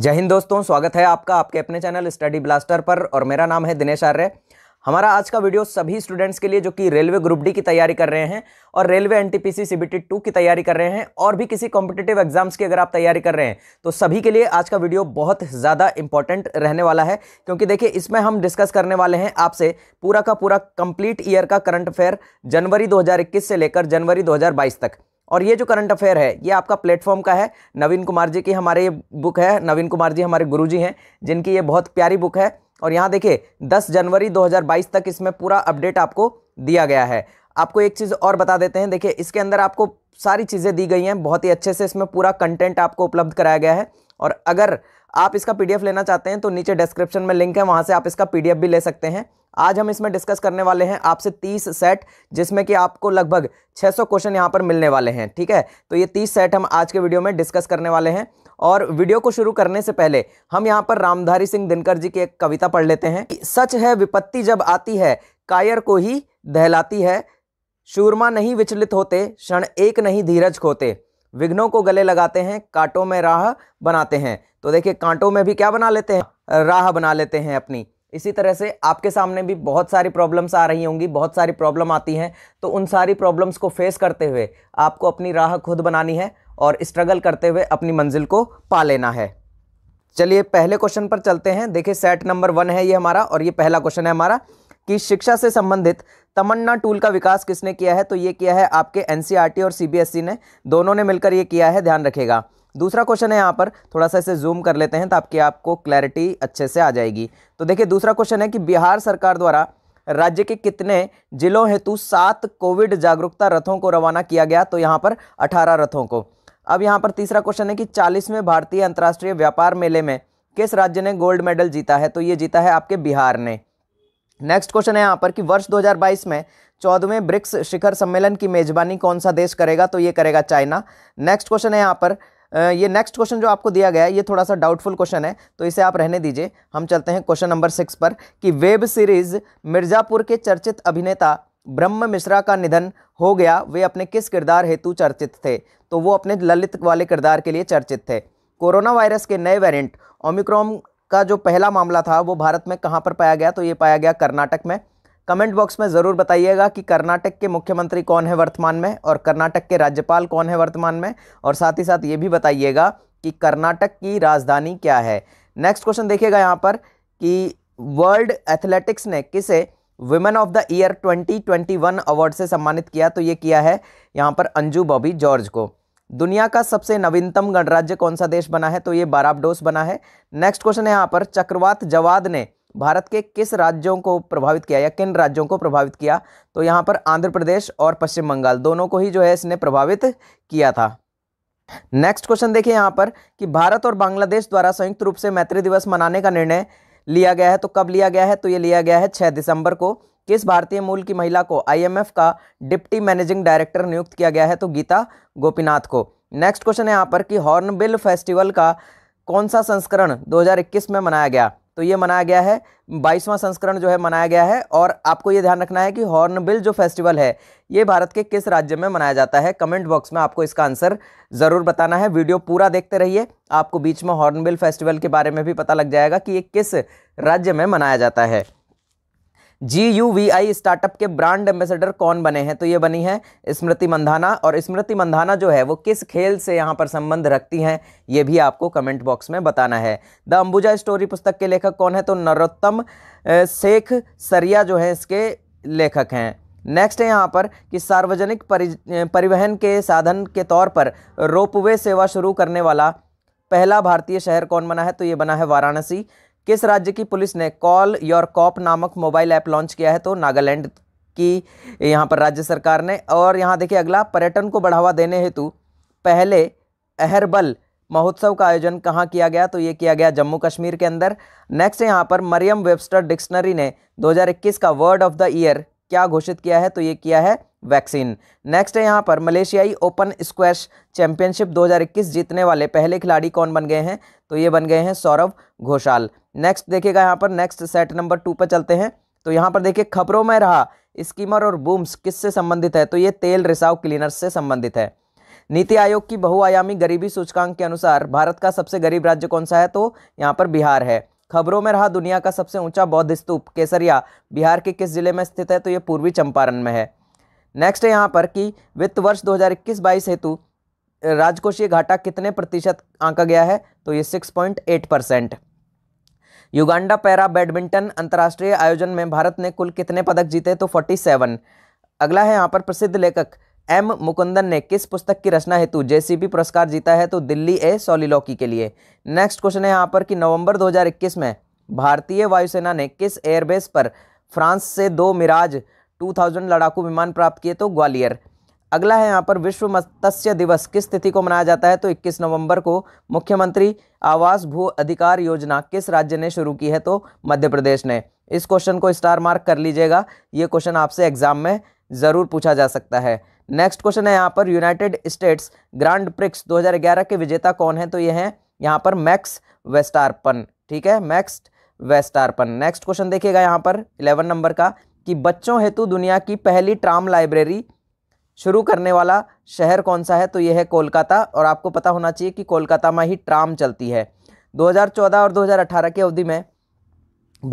जय हिंद दोस्तों स्वागत है आपका आपके अपने चैनल स्टडी ब्लास्टर पर और मेरा नाम है दिनेश आर्य हमारा आज का वीडियो सभी स्टूडेंट्स के लिए जो कि रेलवे ग्रुप डी की तैयारी कर रहे हैं और रेलवे एनटीपीसी सीबीटी टू की तैयारी कर रहे हैं और भी किसी कॉम्पिटेटिव एग्जाम्स की अगर आप तैयारी कर रहे हैं तो सभी के लिए आज का वीडियो बहुत ज़्यादा इंपॉर्टेंट रहने वाला है क्योंकि देखिए इसमें हम डिस्कस करने वाले हैं आपसे पूरा का पूरा कंप्लीट ईयर का करंट अफेयर जनवरी दो से लेकर जनवरी दो तक और ये जो करंट अफेयर है ये आपका प्लेटफॉर्म का है नवीन कुमार जी की हमारे ये बुक है नवीन कुमार जी हमारे गुरु जी हैं जिनकी ये बहुत प्यारी बुक है और यहाँ देखिए 10 जनवरी 2022 तक इसमें पूरा अपडेट आपको दिया गया है आपको एक चीज़ और बता देते हैं देखिए इसके अंदर आपको सारी चीज़ें दी गई हैं बहुत ही अच्छे से इसमें पूरा कंटेंट आपको उपलब्ध कराया गया है और अगर आप इसका पीडीएफ लेना चाहते हैं तो नीचे डिस्क्रिप्शन में लिंक है वहाँ से आप इसका पीडीएफ भी ले सकते हैं आज हम इसमें डिस्कस करने वाले हैं आपसे 30 सेट जिसमें कि आपको लगभग 600 क्वेश्चन यहाँ पर मिलने वाले हैं ठीक है तो ये 30 सेट हम आज के वीडियो में डिस्कस करने वाले हैं और वीडियो को शुरू करने से पहले हम यहाँ पर रामधारी सिंह दिनकर जी की एक कविता पढ़ लेते हैं सच है विपत्ति जब आती है कायर को ही दहलाती है शूरमा नहीं विचलित होते क्षण एक नहीं धीरज खोते विघ्नों को गले लगाते हैं कांटों में राह बनाते हैं तो देखिए कांटों में भी क्या बना लेते हैं राह बना लेते हैं अपनी इसी तरह से आपके सामने भी बहुत सारी प्रॉब्लम्स आ रही होंगी बहुत सारी प्रॉब्लम आती हैं तो उन सारी प्रॉब्लम्स को फेस करते हुए आपको अपनी राह खुद बनानी है और स्ट्रगल करते हुए अपनी मंजिल को पा लेना है चलिए पहले क्वेश्चन पर चलते हैं देखिए सेट नंबर वन है ये हमारा और ये पहला क्वेश्चन है हमारा कि शिक्षा से संबंधित तमन्ना टूल का विकास किसने किया है तो ये किया है आपके एन e और सी e ने दोनों ने मिलकर ये किया है ध्यान रखेगा दूसरा क्वेश्चन है यहाँ पर थोड़ा सा इसे जूम कर लेते हैं ताकि आपको क्लैरिटी अच्छे से आ जाएगी तो देखिए दूसरा क्वेश्चन है कि बिहार सरकार द्वारा राज्य के कितने जिलों हेतु सात कोविड जागरूकता रथों को रवाना किया गया तो यहाँ पर अठारह रथों को अब यहाँ पर तीसरा क्वेश्चन है कि चालीसवें भारतीय अंतर्राष्ट्रीय व्यापार मेले में किस राज्य ने गोल्ड मेडल जीता है तो ये जीता है आपके बिहार ने नेक्स्ट क्वेश्चन है यहाँ पर कि वर्ष 2022 में चौदहवें ब्रिक्स शिखर सम्मेलन की मेजबानी कौन सा देश करेगा तो ये करेगा चाइना नेक्स्ट क्वेश्चन है यहाँ पर ये नेक्स्ट क्वेश्चन जो आपको दिया गया है ये थोड़ा सा डाउटफुल क्वेश्चन है तो इसे आप रहने दीजिए हम चलते हैं क्वेश्चन नंबर सिक्स पर कि वेब सीरीज मिर्ज़ापुर के चर्चित अभिनेता ब्रह्म मिश्रा का निधन हो गया वे अपने किस किरदार हेतु चर्चित थे तो वो अपने ललित वाले किरदार के लिए चर्चित थे कोरोना वायरस के नए वेरियंट ओमिक्रॉम का जो पहला मामला था वो भारत में कहाँ पर पाया गया तो ये पाया गया कर्नाटक में कमेंट बॉक्स में ज़रूर बताइएगा कि कर्नाटक के मुख्यमंत्री कौन है वर्तमान में और कर्नाटक के राज्यपाल कौन है वर्तमान में और साथ ही साथ ये भी बताइएगा कि कर्नाटक की राजधानी क्या है नेक्स्ट क्वेश्चन देखिएगा यहाँ पर कि वर्ल्ड एथलेटिक्स ने किसे women of the year 2021 award से सम्मानित किया तो ये किया है यहाँ पर अंजू बॉबी जॉर्ज को दुनिया का सबसे नवीनतम गणराज्य कौन सा देश बना है तो ये बाराबडोस बना है नेक्स्ट क्वेश्चन है यहाँ पर चक्रवात जवाद ने भारत के किस राज्यों को प्रभावित किया या किन राज्यों को प्रभावित किया तो यहाँ पर आंध्र प्रदेश और पश्चिम बंगाल दोनों को ही जो है इसने प्रभावित किया था नेक्स्ट क्वेश्चन देखिए यहाँ पर कि भारत और बांग्लादेश द्वारा संयुक्त रूप से मैत्री दिवस मनाने का निर्णय लिया गया है तो कब लिया गया है तो ये लिया गया है छः दिसंबर को किस भारतीय मूल की महिला को आईएमएफ का डिप्टी मैनेजिंग डायरेक्टर नियुक्त किया गया है तो गीता गोपीनाथ को नेक्स्ट क्वेश्चन है यहाँ पर कि हॉर्नबिल फेस्टिवल का कौन सा संस्करण 2021 में मनाया गया तो ये मनाया गया है बाईसवां संस्करण जो है मनाया गया है और आपको ये ध्यान रखना है कि हॉर्नबिल जो फेस्टिवल है ये भारत के किस राज्य में मनाया जाता है कमेंट बॉक्स में आपको इसका आंसर ज़रूर बताना है वीडियो पूरा देखते रहिए आपको बीच में हॉर्नबिल फेस्टिवल के बारे में भी पता लग जाएगा कि ये किस राज्य में मनाया जाता है G U V I startup के ब्रांड एम्बेसडर कौन बने हैं तो ये बनी है स्मृति मंधाना और स्मृति मंधाना जो है वो किस खेल से यहाँ पर संबंध रखती हैं ये भी आपको कमेंट बॉक्स में बताना है द अंबुजा स्टोरी पुस्तक के लेखक कौन है तो नरोत्तम शेख सरिया जो है इसके लेखक हैं नेक्स्ट है यहाँ पर कि सार्वजनिक परिवहन के साधन के तौर पर रोपवे सेवा शुरू करने वाला पहला भारतीय शहर कौन बना है तो ये बना है वाराणसी किस राज्य की पुलिस ने कॉल योर कॉप नामक मोबाइल ऐप लॉन्च किया है तो नागालैंड की यहाँ पर राज्य सरकार ने और यहाँ देखिए अगला पर्यटन को बढ़ावा देने हेतु पहले अहरबल महोत्सव का आयोजन कहाँ किया गया तो ये किया गया जम्मू कश्मीर के अंदर नेक्स्ट यहाँ पर मरियम वेबस्टर डिक्शनरी ने 2021 का वर्ड ऑफ द ईयर क्या घोषित किया है तो ये किया है वैक्सीन नेक्स्ट है यहाँ पर मलेशियाई ओपन स्क्वैश चैंपियनशिप 2021 जीतने वाले पहले खिलाड़ी कौन बन गए हैं तो ये बन गए हैं सौरभ घोषाल नेक्स्ट देखिएगा यहाँ पर नेक्स्ट सेट नंबर टू पर चलते हैं तो यहाँ पर देखिए खबरों में रहा स्कीमर और बूम्स किससे संबंधित है तो ये तेल रिसाव क्लीनर्स से संबंधित है नीति आयोग की बहुआयामी गरीबी सूचकांक के अनुसार भारत का सबसे गरीब राज्य कौन सा है तो यहाँ पर बिहार है खबरों में रहा दुनिया का सबसे ऊंचा बौद्ध स्तूप केसरिया बिहार के किस जिले में स्थित है तो ये पूर्वी चंपारण में है नेक्स्ट है यहाँ पर कि वित्त वर्ष दो हज़ार हेतु राजकोषीय घाटा कितने प्रतिशत आंका गया है तो ये six percent Uganda para badminton अंतर्राष्ट्रीय आयोजन में भारत ने कुल कितने पदक जीते तो फोर्टी सेवन अगला है यहाँ पर प्रसिद्ध लेखक एम मुकुंदन ने किस पुस्तक की रचना हेतु जे पुरस्कार जीता है तो दिल्ली ए सॉलिलॉकी के लिए नेक्स्ट क्वेश्चन है यहाँ पर कि नवंबर 2021 में भारतीय वायुसेना ने किस एयरबेस पर फ्रांस से दो मिराज 2000 लड़ाकू विमान प्राप्त किए तो ग्वालियर अगला है यहाँ पर विश्व मत्स्य दिवस किस तिथि को मनाया जाता है तो 21 नवंबर को मुख्यमंत्री आवास भू अधिकार योजना किस राज्य ने शुरू की है तो मध्य प्रदेश ने इस क्वेश्चन को स्टार मार्क कर लीजिएगा ये क्वेश्चन आपसे एग्जाम में ज़रूर पूछा जा सकता है नेक्स्ट क्वेश्चन है यहाँ पर यूनाइटेड स्टेट्स ग्रांड प्रिक्स दो के विजेता कौन है तो ये हैं यहाँ पर मैक्स वेस्टार्पन ठीक है मैक्स वेस्टार्पन नेक्स्ट क्वेश्चन देखिएगा यहाँ पर इलेवन नंबर का कि बच्चों हेतु दुनिया की पहली ट्राम लाइब्रेरी शुरू करने वाला शहर कौन सा है तो यह है कोलकाता और आपको पता होना चाहिए कि कोलकाता में ही ट्राम चलती है 2014 और 2018 की अवधि में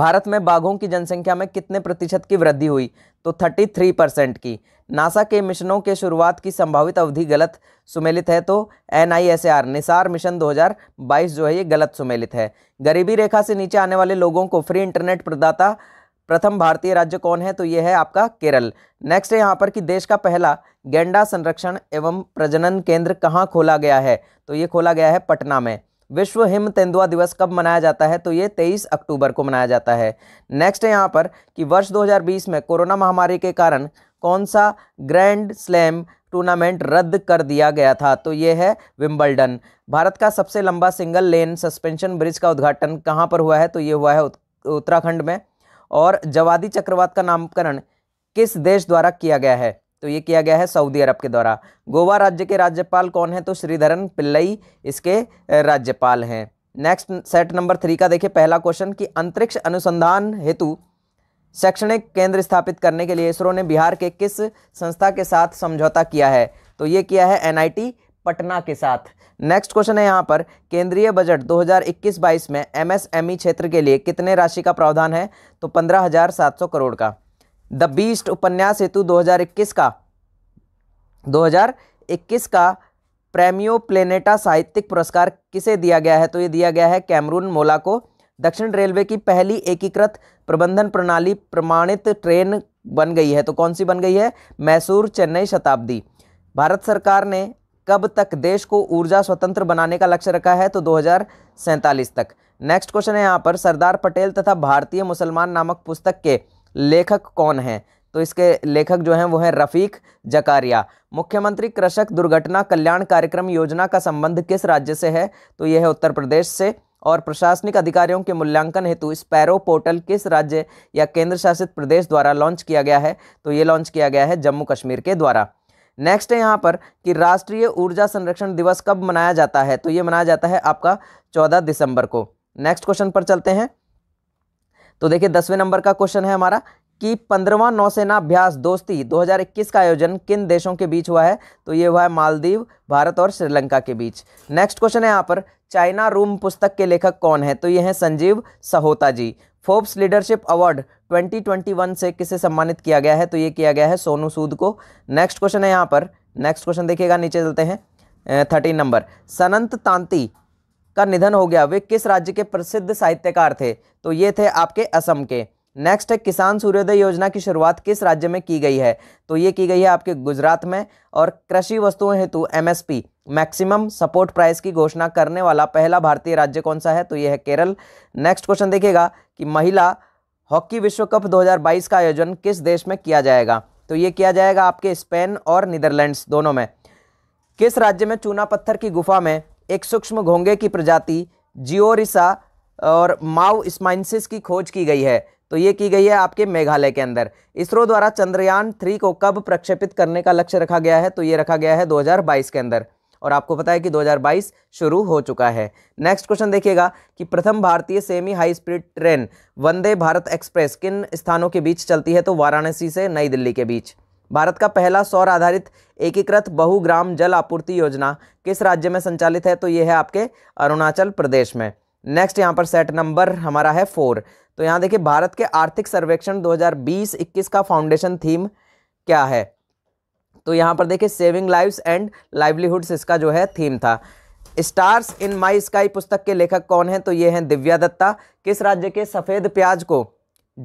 भारत में बाघों की जनसंख्या में कितने प्रतिशत की वृद्धि हुई तो 33 परसेंट की नासा के मिशनों के शुरुआत की संभावित अवधि गलत सुमेलित है तो N I S R NISAR mission 2022 जो है ये गलत सुमेलित है गरीबी रेखा से नीचे आने वाले लोगों को फ्री इंटरनेट प्रदाता प्रथम भारतीय राज्य कौन है तो ये है आपका केरल नेक्स्ट है यहाँ पर कि देश का पहला गेंडा संरक्षण एवं प्रजनन केंद्र कहाँ खोला गया है तो ये खोला गया है पटना में विश्व हिम तेंदुआ दिवस कब मनाया जाता है तो ये 23 अक्टूबर को मनाया जाता है नेक्स्ट है यहाँ पर कि वर्ष 2020 में कोरोना महामारी के कारण कौन सा ग्रैंड स्लैम टूर्नामेंट रद्द कर दिया गया था तो ये है विम्बलडन भारत का सबसे लंबा सिंगल लेन सस्पेंशन ब्रिज का उद्घाटन कहाँ पर हुआ है तो ये हुआ है उत्तराखंड में और जवादी चक्रवात का नामकरण किस देश द्वारा किया गया है तो ये किया गया है सऊदी अरब के द्वारा गोवा राज्य के राज्यपाल कौन है तो श्रीधरन पिल्लई इसके राज्यपाल हैं नेक्स्ट सेट नंबर थ्री का देखिए पहला क्वेश्चन कि अंतरिक्ष अनुसंधान हेतु शैक्षणिक केंद्र स्थापित करने के लिए इसरो ने बिहार के किस संस्था के साथ समझौता किया है तो ये किया है एनआईटी पटना के साथ नेक्स्ट क्वेश्चन है यहाँ पर केंद्रीय बजट 2021-22 में एमएसएमई e क्षेत्र के लिए कितने राशि का प्रावधान है तो 15,700 करोड़ का द बीस्ट उपन्यास हेतु 2021 का 2021 का प्रेमियो प्लेनेटा साहित्यिक पुरस्कार किसे दिया गया है तो ये दिया गया है कैमरून मोला को दक्षिण रेलवे की पहली एकीकृत प्रबंधन प्रणाली प्रमाणित ट्रेन बन गई है तो कौन सी बन गई है मैसूर चेन्नई शताब्दी भारत सरकार ने कब तक देश को ऊर्जा स्वतंत्र बनाने का लक्ष्य रखा है तो दो तक नेक्स्ट क्वेश्चन है यहाँ पर सरदार पटेल तथा भारतीय मुसलमान नामक पुस्तक के लेखक कौन हैं तो इसके लेखक जो हैं वो हैं रफ़ीक जकारिया मुख्यमंत्री कृषक दुर्घटना कल्याण कार्यक्रम योजना का संबंध किस राज्य से है तो यह है उत्तर प्रदेश से और प्रशासनिक अधिकारियों के मूल्यांकन हेतु स्पैरो पोर्टल किस राज्य या केंद्र शासित प्रदेश द्वारा लॉन्च किया गया है तो ये लॉन्च किया गया है जम्मू कश्मीर के द्वारा नेक्स्ट है यहाँ पर कि राष्ट्रीय ऊर्जा संरक्षण दिवस कब मनाया जाता है तो ये मनाया जाता है आपका चौदह दिसंबर को नेक्स्ट क्वेश्चन पर चलते हैं तो देखिए दसवें नंबर का क्वेश्चन है हमारा कि पंद्रवा नौसेना अभ्यास दोस्ती 2021 का आयोजन किन देशों के बीच हुआ है तो ये हुआ है मालदीव भारत और श्रीलंका के बीच नेक्स्ट क्वेश्चन है यहाँ पर चाइना रूम पुस्तक के लेखक कौन है तो ये हैं Sanjeev Sahota ji Forbes leadership award 2021 से किसे सम्मानित किया गया है तो ये किया गया है सोनू सूद को नेक्स्ट क्वेश्चन है यहाँ पर नेक्स्ट क्वेश्चन देखिएगा नीचे चलते हैं थर्टीन नंबर सनंत तांती का निधन हो गया वे किस राज्य के प्रसिद्ध साहित्यकार थे तो ये थे आपके असम के नेक्स्ट है किसान सूर्योदय योजना की शुरुआत किस राज्य में की गई है तो ये की गई है आपके गुजरात में और कृषि वस्तुओं हेतु एमएसपी मैक्सिमम सपोर्ट प्राइस की घोषणा करने वाला पहला भारतीय राज्य कौन सा है तो ये है केरल नेक्स्ट क्वेश्चन देखिएगा कि महिला हॉकी विश्व कप 2022 का आयोजन किस देश में किया जाएगा तो ये किया जाएगा आपके स्पेन और नीदरलैंड्स दोनों में किस राज्य में चूना पत्थर की गुफा में एक सूक्ष्म घोंगे की प्रजाति जियोरिसा और माओ स्माइंसिस की खोज की गई है तो ये की गई है आपके मेघालय के अंदर इसरो द्वारा चंद्रयान थ्री को कब प्रक्षेपित करने का लक्ष्य रखा गया है तो ये रखा गया है 2022 के अंदर और आपको पता है कि 2022 शुरू हो चुका है नेक्स्ट क्वेश्चन देखिएगा कि प्रथम भारतीय semi high speed train Vande Bharat express किन स्थानों के बीच चलती है तो वाराणसी से नई दिल्ली के बीच भारत का पहला सौर आधारित एकीकृत बहुग्राम जल आपूर्ति योजना किस राज्य में संचालित है तो ये है आपके अरुणाचल प्रदेश में नेक्स्ट यहाँ पर सेट नंबर हमारा है फोर तो यहाँ देखिए भारत के आर्थिक सर्वेक्षण 2020-21 का फाउंडेशन थीम क्या है तो यहाँ पर देखिए सेविंग लाइव्स एंड लाइवलीहुड्स इसका जो है थीम था स्टार्स इन माई स्काई पुस्तक के लेखक कौन हैं तो ये हैं दिव्या दत्ता किस राज्य के सफ़ेद प्याज को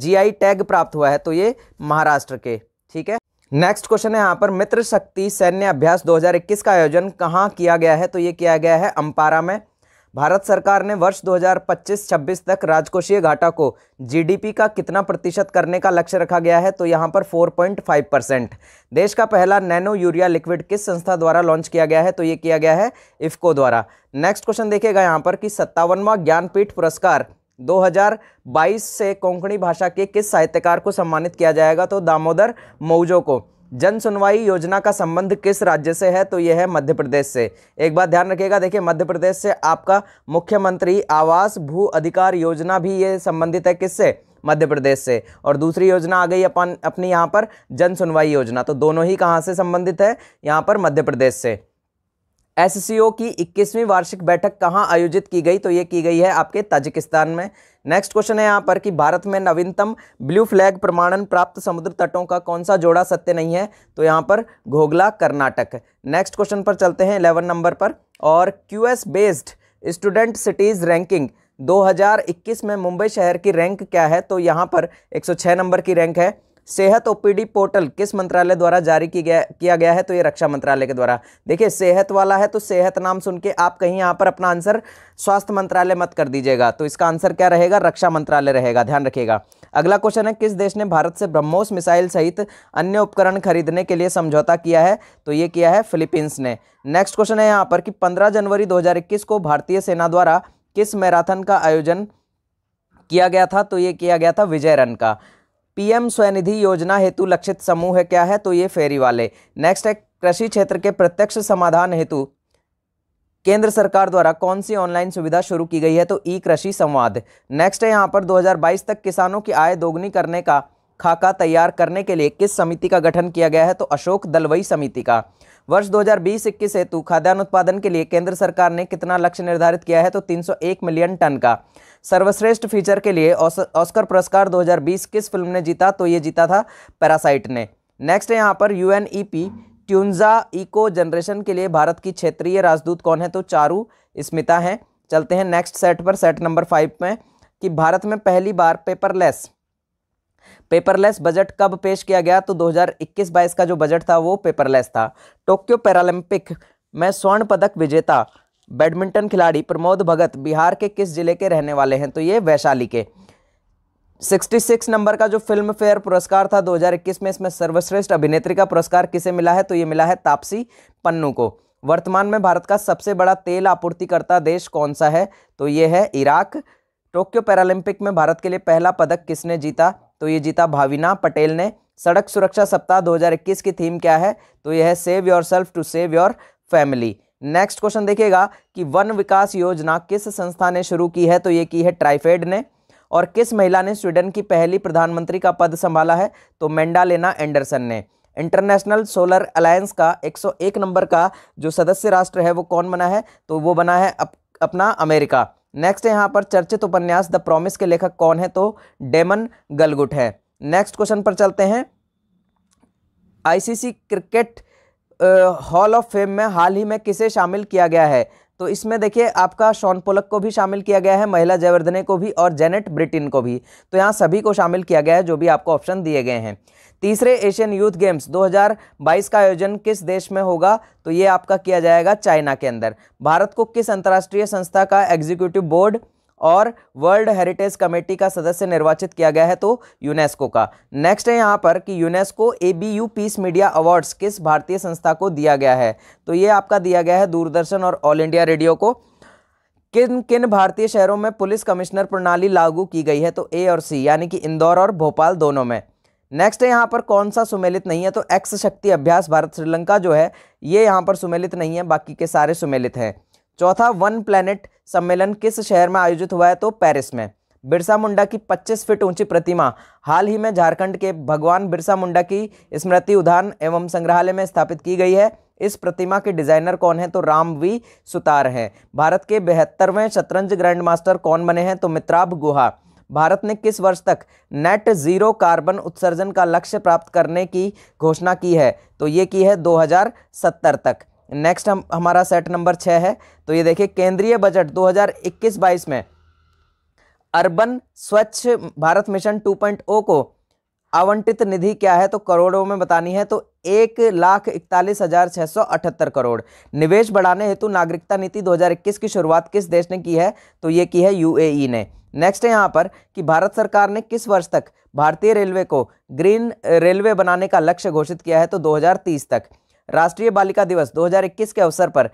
जीआई टैग प्राप्त हुआ है तो ये महाराष्ट्र के ठीक है नेक्स्ट क्वेश्चन है यहाँ पर मित्र शक्ति सैन्य अभ्यास 2021 का आयोजन कहाँ किया गया है तो ये किया गया है अम्पारा में भारत सरकार ने वर्ष 2025-26 तक राजकोषीय घाटा को जीडीपी का कितना प्रतिशत करने का लक्ष्य रखा गया है तो यहाँ पर 4.5 परसेंट देश का पहला नैनो यूरिया लिक्विड किस संस्था द्वारा लॉन्च किया गया है तो ये किया गया है इफ्को द्वारा नेक्स्ट क्वेश्चन देखिएगा यहाँ पर कि सत्तावनवा ज्ञानपीठ पुरस्कार 2022 से कोंकणी भाषा के किस साहित्यकार को सम्मानित किया जाएगा तो दामोदर मऊजो को जन सुनवाई योजना का संबंध किस राज्य से है तो यह है मध्य प्रदेश से एक बात ध्यान रखिएगा देखिए मध्य प्रदेश से आपका मुख्यमंत्री आवास भू अधिकार योजना भी ये संबंधित है किससे मध्य प्रदेश से और दूसरी योजना आ गई अपन अपनी यहाँ पर जन सुनवाई योजना तो दोनों ही कहाँ से संबंधित है यहाँ पर मध्य प्रदेश से एससीओ की 21वीं वार्षिक बैठक कहाँ आयोजित की गई तो ये की गई है आपके ताजिकिस्तान में नेक्स्ट क्वेश्चन है यहाँ पर कि भारत में नवीनतम ब्लू फ्लैग प्रमाणन प्राप्त समुद्र तटों का कौन सा जोड़ा सत्य नहीं है तो यहाँ पर घोगला कर्नाटक नेक्स्ट क्वेश्चन पर चलते हैं इलेवन नंबर पर और Q best student cities ranking 2021 में मुंबई शहर की रैंक क्या है तो यहाँ पर 106 नंबर की रैंक है सेहत ओपीडी पोर्टल किस मंत्रालय द्वारा जारी की गया किया गया है तो ये रक्षा मंत्रालय के द्वारा देखिए सेहत वाला है तो सेहत नाम सुन के आप कहीं यहाँ पर अपना आंसर स्वास्थ्य मंत्रालय मत कर दीजिएगा तो इसका आंसर क्या रहेगा रक्षा मंत्रालय रहेगा ध्यान रखिएगा अगला क्वेश्चन है किस देश ने भारत से ब्रह्मोस मिसाइल सहित अन्य उपकरण खरीदने के लिए समझौता किया है तो ये किया है फिलीपींस ने नेक्स्ट क्वेश्चन है यहाँ पर कि पंद्रह जनवरी दो को भारतीय सेना द्वारा किस मैराथन का आयोजन किया गया था तो ये किया गया था विजय रन का पीएम स्वनिधि योजना हेतु लक्षित समूह है क्या है तो ये फेरी वाले नेक्स्ट है कृषि क्षेत्र के प्रत्यक्ष समाधान हेतु केंद्र सरकार द्वारा कौन सी ऑनलाइन सुविधा शुरू की गई है तो ई कृषि संवाद नेक्स्ट है यहाँ पर 2022 तक किसानों की आय दोगुनी करने का खाका तैयार करने के लिए किस समिति का गठन किया गया है तो अशोक दलवई समिति का वर्ष 2020 हज़ार हेतु खाद्यान्न उत्पादन के लिए केंद्र सरकार ने कितना लक्ष्य निर्धारित किया है तो 301 मिलियन टन का सर्वश्रेष्ठ फीचर के लिए ऑस्कर पुरस्कार 2020 किस फिल्म ने जीता तो ये जीता था पैरासाइट ने नेक्स्ट है यहाँ पर U N E P eco generation के लिए भारत की क्षेत्रीय राजदूत कौन है तो चारू स्मिता हैं चलते हैं नेक्स्ट सेट पर सेट नंबर फाइव में कि भारत में पहली बार पेपरलेस पेपरलेस बजट कब पेश किया गया तो 2021-22 का जो बजट था वो पेपरलेस था टोक्यो पैरालंपिक में स्वर्ण पदक विजेता बैडमिंटन खिलाड़ी प्रमोद भगत बिहार के किस जिले के रहने वाले हैं तो ये वैशाली के 66 नंबर का जो फिल्म फेयर पुरस्कार था 2021 में इसमें सर्वश्रेष्ठ अभिनेत्री का पुरस्कार किसे मिला है तो ये मिला है तापसी पन्नू को वर्तमान में भारत का सबसे बड़ा तेल आपूर्तिकर्ता देश कौन सा है तो ये है इराक टोक्यो पैरालंपिक में भारत के लिए पहला पदक किसने जीता तो ये जीता भाविना पटेल ने सड़क सुरक्षा सप्ताह 2021 की थीम क्या है तो यह है save yourself to save your family next question देखिएगा कि वन विकास योजना किस संस्था ने शुरू की है तो ये की है ट्राइफेड ने और किस महिला ने स्वीडन की पहली प्रधानमंत्री का पद संभाला है तो मेंडालेना एंडरसन ने इंटरनेशनल सोलर अलायंस का 101 नंबर का जो सदस्य राष्ट्र है वो कौन बना है तो वो बना है अप, अपना अमेरिका नेक्स्ट यहाँ पर चर्चित उपन्यास द प्रोमिस के लेखक कौन है तो डेमन गलगुट है नेक्स्ट क्वेश्चन पर चलते हैं ICC cricket hall of fame में हाल ही में किसे शामिल किया गया है तो इसमें देखिए आपका शॉन पोलक को भी शामिल किया गया है महिला जयवर्धने को भी और जेनेट ब्रिटिन को भी तो यहाँ सभी को शामिल किया गया है जो भी आपको ऑप्शन दिए गए हैं तीसरे एशियन यूथ गेम्स 2022 का आयोजन किस देश में होगा तो ये आपका किया जाएगा चाइना के अंदर भारत को किस अंतर्राष्ट्रीय संस्था का एग्जीक्यूटिव बोर्ड और वर्ल्ड हेरिटेज कमेटी का सदस्य निर्वाचित किया गया है तो यूनेस्को का नेक्स्ट है यहाँ पर कि UNESCO A B U peace media awards किस भारतीय संस्था को दिया गया है तो ये आपका दिया गया है दूरदर्शन और ऑल इंडिया रेडियो को किन किन भारतीय शहरों में पुलिस कमिश्नर प्रणाली लागू की गई है तो ए और सी यानी कि इंदौर और भोपाल दोनों में नेक्स्ट है यहाँ पर कौन सा सुमेलित नहीं है तो एक्स शक्ति अभ्यास भारत श्रीलंका जो है ये यहाँ पर सुमेलित नहीं है बाकी के सारे सुमेलित हैं चौथा वन प्लैनेट सम्मेलन किस शहर में आयोजित हुआ है तो पेरिस में बिरसा मुंडा की 25 फीट ऊंची प्रतिमा हाल ही में झारखंड के भगवान बिरसा मुंडा की स्मृति उद्यान एवं संग्रहालय में स्थापित की गई है इस प्रतिमा के डिजाइनर कौन है तो राम वी सुतार हैं भारत के बेहत्तरवें शतरंज ग्रैंड मास्टर कौन बने हैं तो मित्राभ गुहा भारत ने किस वर्ष तक नेट जीरो कार्बन उत्सर्जन का लक्ष्य प्राप्त करने की घोषणा की है तो ये की है 2070 तक नेक्स्ट हम हमारा सेट नंबर छः है तो ये देखिए केंद्रीय बजट 2021-22 में अर्बन स्वच्छ भारत मिशन 2.0 को आवंटित निधि क्या है तो करोड़ों में बतानी है तो एक लाख इकतालीस हज़ार छः सौ अठहत्तर करोड़ निवेश बढ़ाने हेतु नागरिकता नीति 2021 की शुरुआत किस देश ने की है तो ये की है यूएई e ने नेक्स्ट है यहाँ पर कि भारत सरकार ने किस वर्ष तक भारतीय रेलवे को ग्रीन रेलवे बनाने का लक्ष्य घोषित किया है तो दो तक राष्ट्रीय बालिका दिवस 2021 के अवसर पर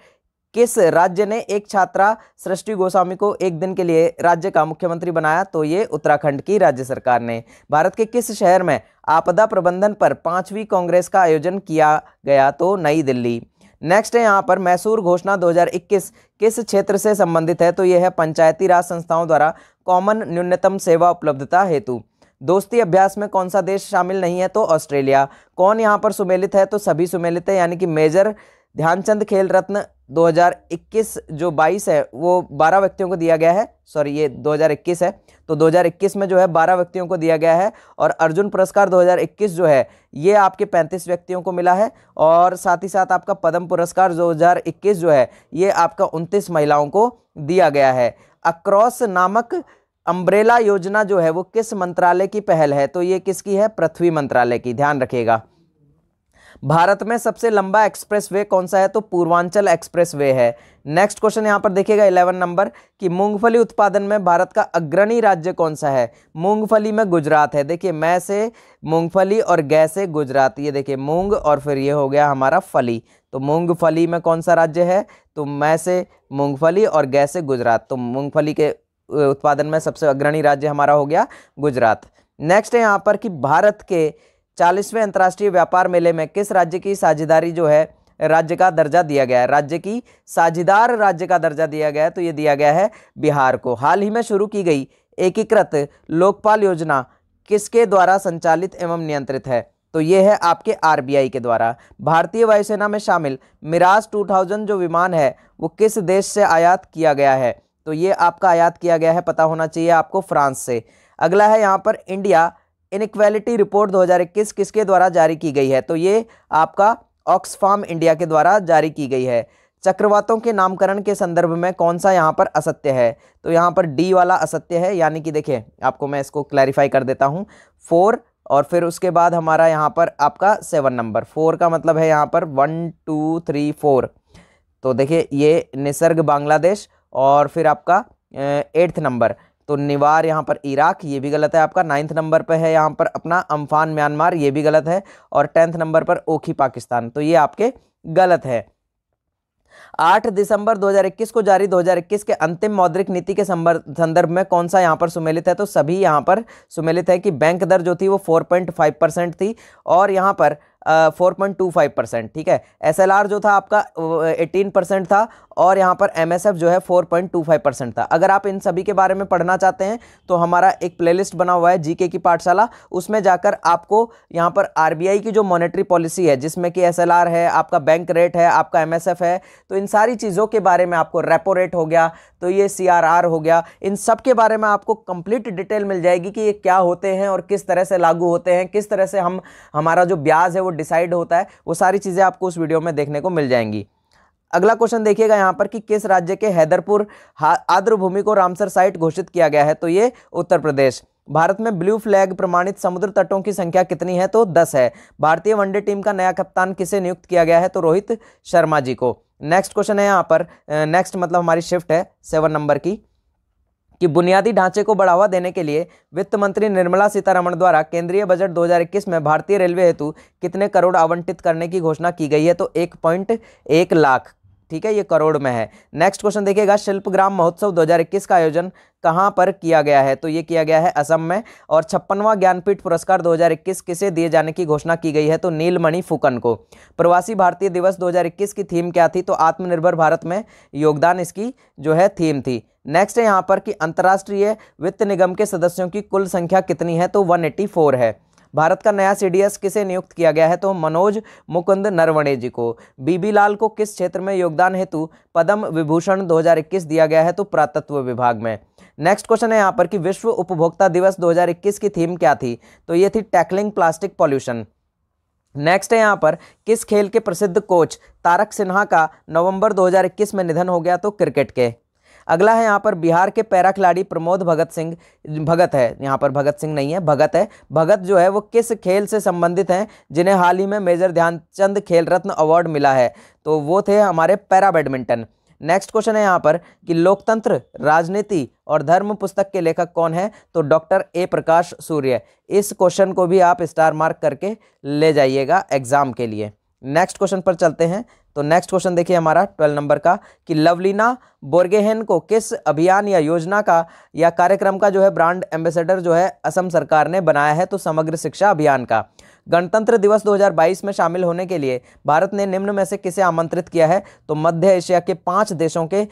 किस राज्य ने एक छात्रा सृष्टि गोस्वामी को एक दिन के लिए राज्य का मुख्यमंत्री बनाया तो ये उत्तराखंड की राज्य सरकार ने भारत के किस शहर में आपदा प्रबंधन पर पांचवी कांग्रेस का आयोजन किया गया तो नई दिल्ली नेक्स्ट है यहाँ पर मैसूर घोषणा 2021 किस क्षेत्र से संबंधित है तो यह है पंचायती राज संस्थाओं द्वारा कॉमन न्यूनतम सेवा उपलब्धता हेतु दोस्ती अभ्यास में कौन सा देश शामिल नहीं है तो ऑस्ट्रेलिया कौन यहाँ पर सुमेलित है तो सभी सुमेलित है यानी कि मेजर ध्यानचंद खेल रत्न 2021 जो 22 है वो 12 व्यक्तियों को दिया गया है सॉरी ये 2021 है तो 2021 में जो है 12 व्यक्तियों को दिया गया है और अर्जुन पुरस्कार 2021 जो है ये आपके 35 व्यक्तियों को मिला है और साथ ही साथ आपका पद्म पुरस्कार 2021 जो है ये आपका 29 महिलाओं को दिया गया है अक्रॉस नामक अम्ब्रेला योजना जो है वो किस मंत्रालय की पहल है तो ये किसकी है पृथ्वी मंत्रालय की ध्यान रखिएगा भारत में सबसे लंबा एक्सप्रेस वे कौन सा है तो पूर्वांचल एक्सप्रेस वे है नेक्स्ट क्वेश्चन यहाँ पर देखिएगा इलेवन नंबर कि मूंगफली उत्पादन में भारत का अग्रणी राज्य कौन सा है मूंगफली में गुजरात है देखिए मैं से मूंगफली और गै से गुजरात ये देखिए मूंग और फिर ये हो गया हमारा फली तो मूंगफली में कौन सा राज्य है तो मैं से मूंगफली और गै से गुजरात तो मूंगफली के उत्पादन में सबसे अग्रणी राज्य हमारा हो गया गुजरात नेक्स्ट है यहाँ पर कि भारत के चालीसवें अंतर्राष्ट्रीय व्यापार मेले में किस राज्य की साझेदारी जो है राज्य का दर्जा दिया गया है राज्य की साझेदार राज्य का दर्जा दिया गया है तो ये दिया गया है बिहार को हाल ही में शुरू की गई एकीकृत लोकपाल योजना किसके द्वारा संचालित एवं नियंत्रित है तो ये है आपके आरबीआई के द्वारा भारतीय वायुसेना में शामिल मिराज 2000 जो विमान है वो किस देश से आयात किया गया है तो ये आपका आयात किया गया है पता होना चाहिए आपको फ्रांस से अगला है यहाँ पर इंडिया इनक्वेलिटी रिपोर्ट 2021 किसके द्वारा जारी की गई है तो ये आपका ऑक्सफार्म इंडिया के द्वारा जारी की गई है चक्रवातों के नामकरण के संदर्भ में कौन सा यहाँ पर असत्य है तो यहाँ पर डी वाला असत्य है यानी कि देखिए आपको मैं इसको क्लैरिफाई कर देता हूँ फोर और फिर उसके बाद हमारा यहाँ पर आपका सेवन नंबर फोर का मतलब है यहाँ पर वन टू थ्री फोर तो देखिए ये निसर्ग बांग्लादेश और फिर आपका एट्थ नंबर तो निवार यहाँ पर इराक ये भी गलत है आपका नाइन्थ नंबर पर है यहाँ पर अपना अम्फान म्यांमार ये भी गलत है और टेंथ नंबर पर ओखी पाकिस्तान तो ये आपके गलत है आठ दिसंबर 2021 को जारी 2021 के अंतिम मौद्रिक नीति के संदर्भ में कौन सा यहाँ पर सुमेलित है तो सभी यहाँ पर सुमेलित है कि बैंक दर जो थी वो 4.5 परसेंट थी और यहाँ पर four point two five percent ठीक है एस एल आर जो था आपका एटीन परसेंट था और यहाँ पर एम एस एफ जो है four point two five percent था अगर आप इन सभी के बारे में पढ़ना चाहते हैं तो हमारा एक प्ले लिस्ट बना हुआ है जी के की पाठशाला उसमें जाकर आपको यहाँ पर आर बी आई की जो मॉनेटरी पॉलिसी है जिसमें कि एस एल आर है आपका बैंक रेट है आपका एम एस एफ है तो इन सारी चीज़ों के बारे में आपको रेपो रेट हो गया तो ये सी आर आर हो गया इन सब के बारे में आपको कंप्लीट डिटेल मिल जाएगी कि ये क्या होते हैं और किस तरह से लागू होते हैं किस तरह से हम हमारा जो ब्याज है वो डिसाइड होता है वो सारी चीज़ें आपको उस वीडियो में देखने को मिल जाएंगी अगला क्वेश्चन देखिएगा यहाँ पर कि किस राज्य के हैदरपुर आर्द्र भूमि को रामसर साइट घोषित किया गया है तो ये उत्तर प्रदेश भारत में ब्लू फ्लैग प्रमाणित समुद्र तटों की संख्या कितनी है तो दस है भारतीय वनडे टीम का नया कप्तान किसे नियुक्त किया गया है तो रोहित शर्मा जी को नेक्स्ट क्वेश्चन है यहाँ पर नेक्स्ट मतलब हमारी शिफ्ट है सेवन नंबर की कि बुनियादी ढांचे को बढ़ावा देने के लिए वित्त मंत्री निर्मला सीतारमण द्वारा केंद्रीय बजट 2021 में भारतीय रेलवे हेतु कितने करोड़ आवंटित करने की घोषणा की गई है तो एक पॉइंट एक लाख ठीक है ये करोड़ में है नेक्स्ट क्वेश्चन देखिएगा शिल्पग्राम महोत्सव 2021 का आयोजन कहाँ पर किया गया है तो ये किया गया है असम में और छप्पनवा ज्ञानपीठ पुरस्कार 2021 किसे दिए जाने की घोषणा की गई है तो नीलमणि फुकन को प्रवासी भारतीय दिवस 2021 की थीम क्या थी तो आत्मनिर्भर भारत में योगदान इसकी जो है थीम थी नेक्स्ट है यहाँ पर कि अंतर्राष्ट्रीय वित्त निगम के सदस्यों की कुल संख्या कितनी है तो वन है भारत का नया सीडीएस किसे नियुक्त किया गया है तो मनोज मुकुंद नरवणे जी को बीबी लाल को किस क्षेत्र में योगदान हेतु पद्म विभूषण 2021 दिया गया है तो पुरातत्व विभाग में नेक्स्ट क्वेश्चन है यहाँ पर कि विश्व उपभोक्ता दिवस 2021 की थीम क्या थी तो ये थी टैकलिंग प्लास्टिक पॉल्यूशन नेक्स्ट है यहाँ पर किस खेल के प्रसिद्ध कोच तारक सिन्हा का नवंबर 2021 में निधन हो गया तो क्रिकेट के अगला है यहाँ पर बिहार के पैरा खिलाड़ी प्रमोद भगत सिंह भगत है यहाँ पर भगत सिंह नहीं है भगत है भगत जो है वो किस खेल से संबंधित हैं जिन्हें हाल ही में मेजर ध्यानचंद खेल रत्न अवार्ड मिला है तो वो थे हमारे पैरा बैडमिंटन नेक्स्ट क्वेश्चन है यहाँ पर कि लोकतंत्र राजनीति और धर्म पुस्तक के लेखक कौन है तो डॉक्टर ए प्रकाश सूर्य इस क्वेश्चन को भी आप स्टार मार्क करके ले जाइएगा एग्जाम के लिए नेक्स्ट क्वेश्चन पर चलते हैं तो नेक्स्ट क्वेश्चन देखिए हमारा ट्वेल्व नंबर का कि लवलीना बोर्गेहन को किस अभियान या योजना का या कार्यक्रम का जो है ब्रांड एम्बेसडर जो है असम सरकार ने बनाया है तो समग्र शिक्षा अभियान का गणतंत्र दिवस 2022 में शामिल होने के लिए भारत ने निम्न में से किसे आमंत्रित किया है तो मध्य एशिया के पाँच देशों के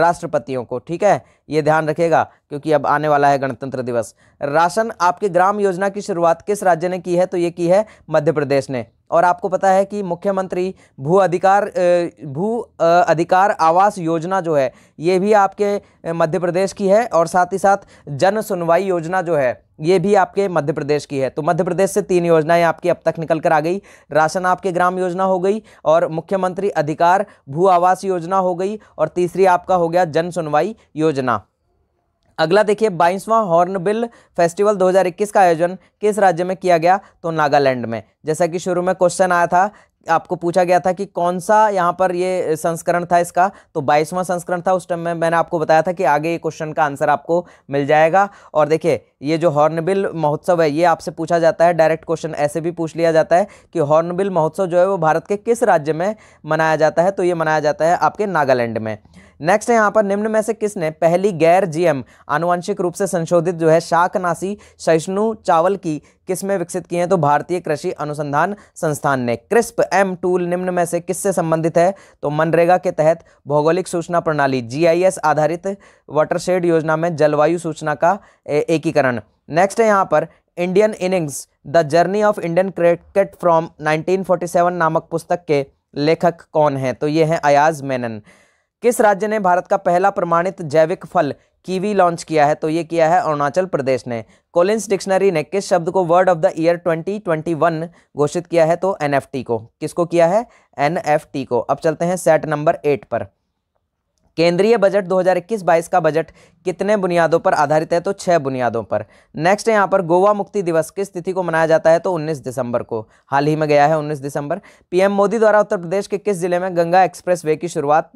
राष्ट्रपतियों को ठीक है ये ध्यान रखेगा क्योंकि अब आने वाला है गणतंत्र दिवस राशन आपके ग्राम योजना की शुरुआत किस राज्य ने की है तो ये की है मध्य प्रदेश ने और आपको पता है कि मुख्यमंत्री भू अधिकार भू अधिकार आवास योजना जो है ये भी आपके मध्य प्रदेश की है और साथ ही साथ जन सुनवाई योजना जो है ये भी आपके मध्य प्रदेश की है तो मध्य प्रदेश से तीन योजनाएं आपकी अब तक निकल कर आ गई राशन आपके ग्राम योजना हो गई और मुख्यमंत्री अधिकार भू आवास योजना हो गई और तीसरी आपका हो गया जन सुनवाई योजना अगला देखिए बाईसवां हॉर्नबिल फेस्टिवल 2021 का आयोजन किस राज्य में किया गया तो नागालैंड में जैसा कि शुरू में क्वेश्चन आया था आपको पूछा गया था कि कौन सा यहाँ पर ये संस्करण था इसका तो बाईसवां संस्करण था उस टाइम में मैंने आपको बताया था कि आगे ये क्वेश्चन का आंसर आपको मिल जाएगा और देखिए ये जो हॉर्नबिल महोत्सव है ये आपसे पूछा जाता है डायरेक्ट क्वेश्चन ऐसे भी पूछ लिया जाता है कि हॉर्नबिल महोत्सव जो है वो भारत के किस राज्य में मनाया जाता है तो ये मनाया जाता है आपके नागालैंड में नेक्स्ट है यहाँ पर निम्न में से किसने पहली गैर जीएम आनुवंशिक रूप से संशोधित जो है शाकनाशी सहिष्णु चावल की किसमें विकसित किए हैं तो भारतीय कृषि अनुसंधान संस्थान ने क्रिस्प एम टूल निम्न में से किससे संबंधित है तो मनरेगा के तहत भौगोलिक सूचना प्रणाली जीआईएस आधारित वाटरशेड योजना में जलवायु सूचना का एकीकरण नेक्स्ट है यहाँ पर Indian innings the journey of Indian cricket from nineteen नामक पुस्तक के लेखक कौन हैं तो ये हैं अयाज मेनन किस राज्य ने भारत का पहला प्रमाणित जैविक फल कीवी लॉन्च किया है तो ये किया है अरुणाचल प्रदेश ने कोलिंस डिक्शनरी ने किस शब्द को वर्ड ऑफ द ईयर 2021 घोषित किया है तो एनएफटी को किसको किया है एनएफटी को अब चलते हैं सेट नंबर एट पर केंद्रीय बजट 2021-22 का बजट कितने बुनियादों पर आधारित है तो छः बुनियादों पर नेक्स्ट यहाँ पर गोवा मुक्ति दिवस किस तिथि को मनाया जाता है तो 19 दिसंबर को हाल ही में गया है 19 दिसंबर पीएम मोदी द्वारा उत्तर प्रदेश के किस जिले में गंगा एक्सप्रेस वे की शुरुआत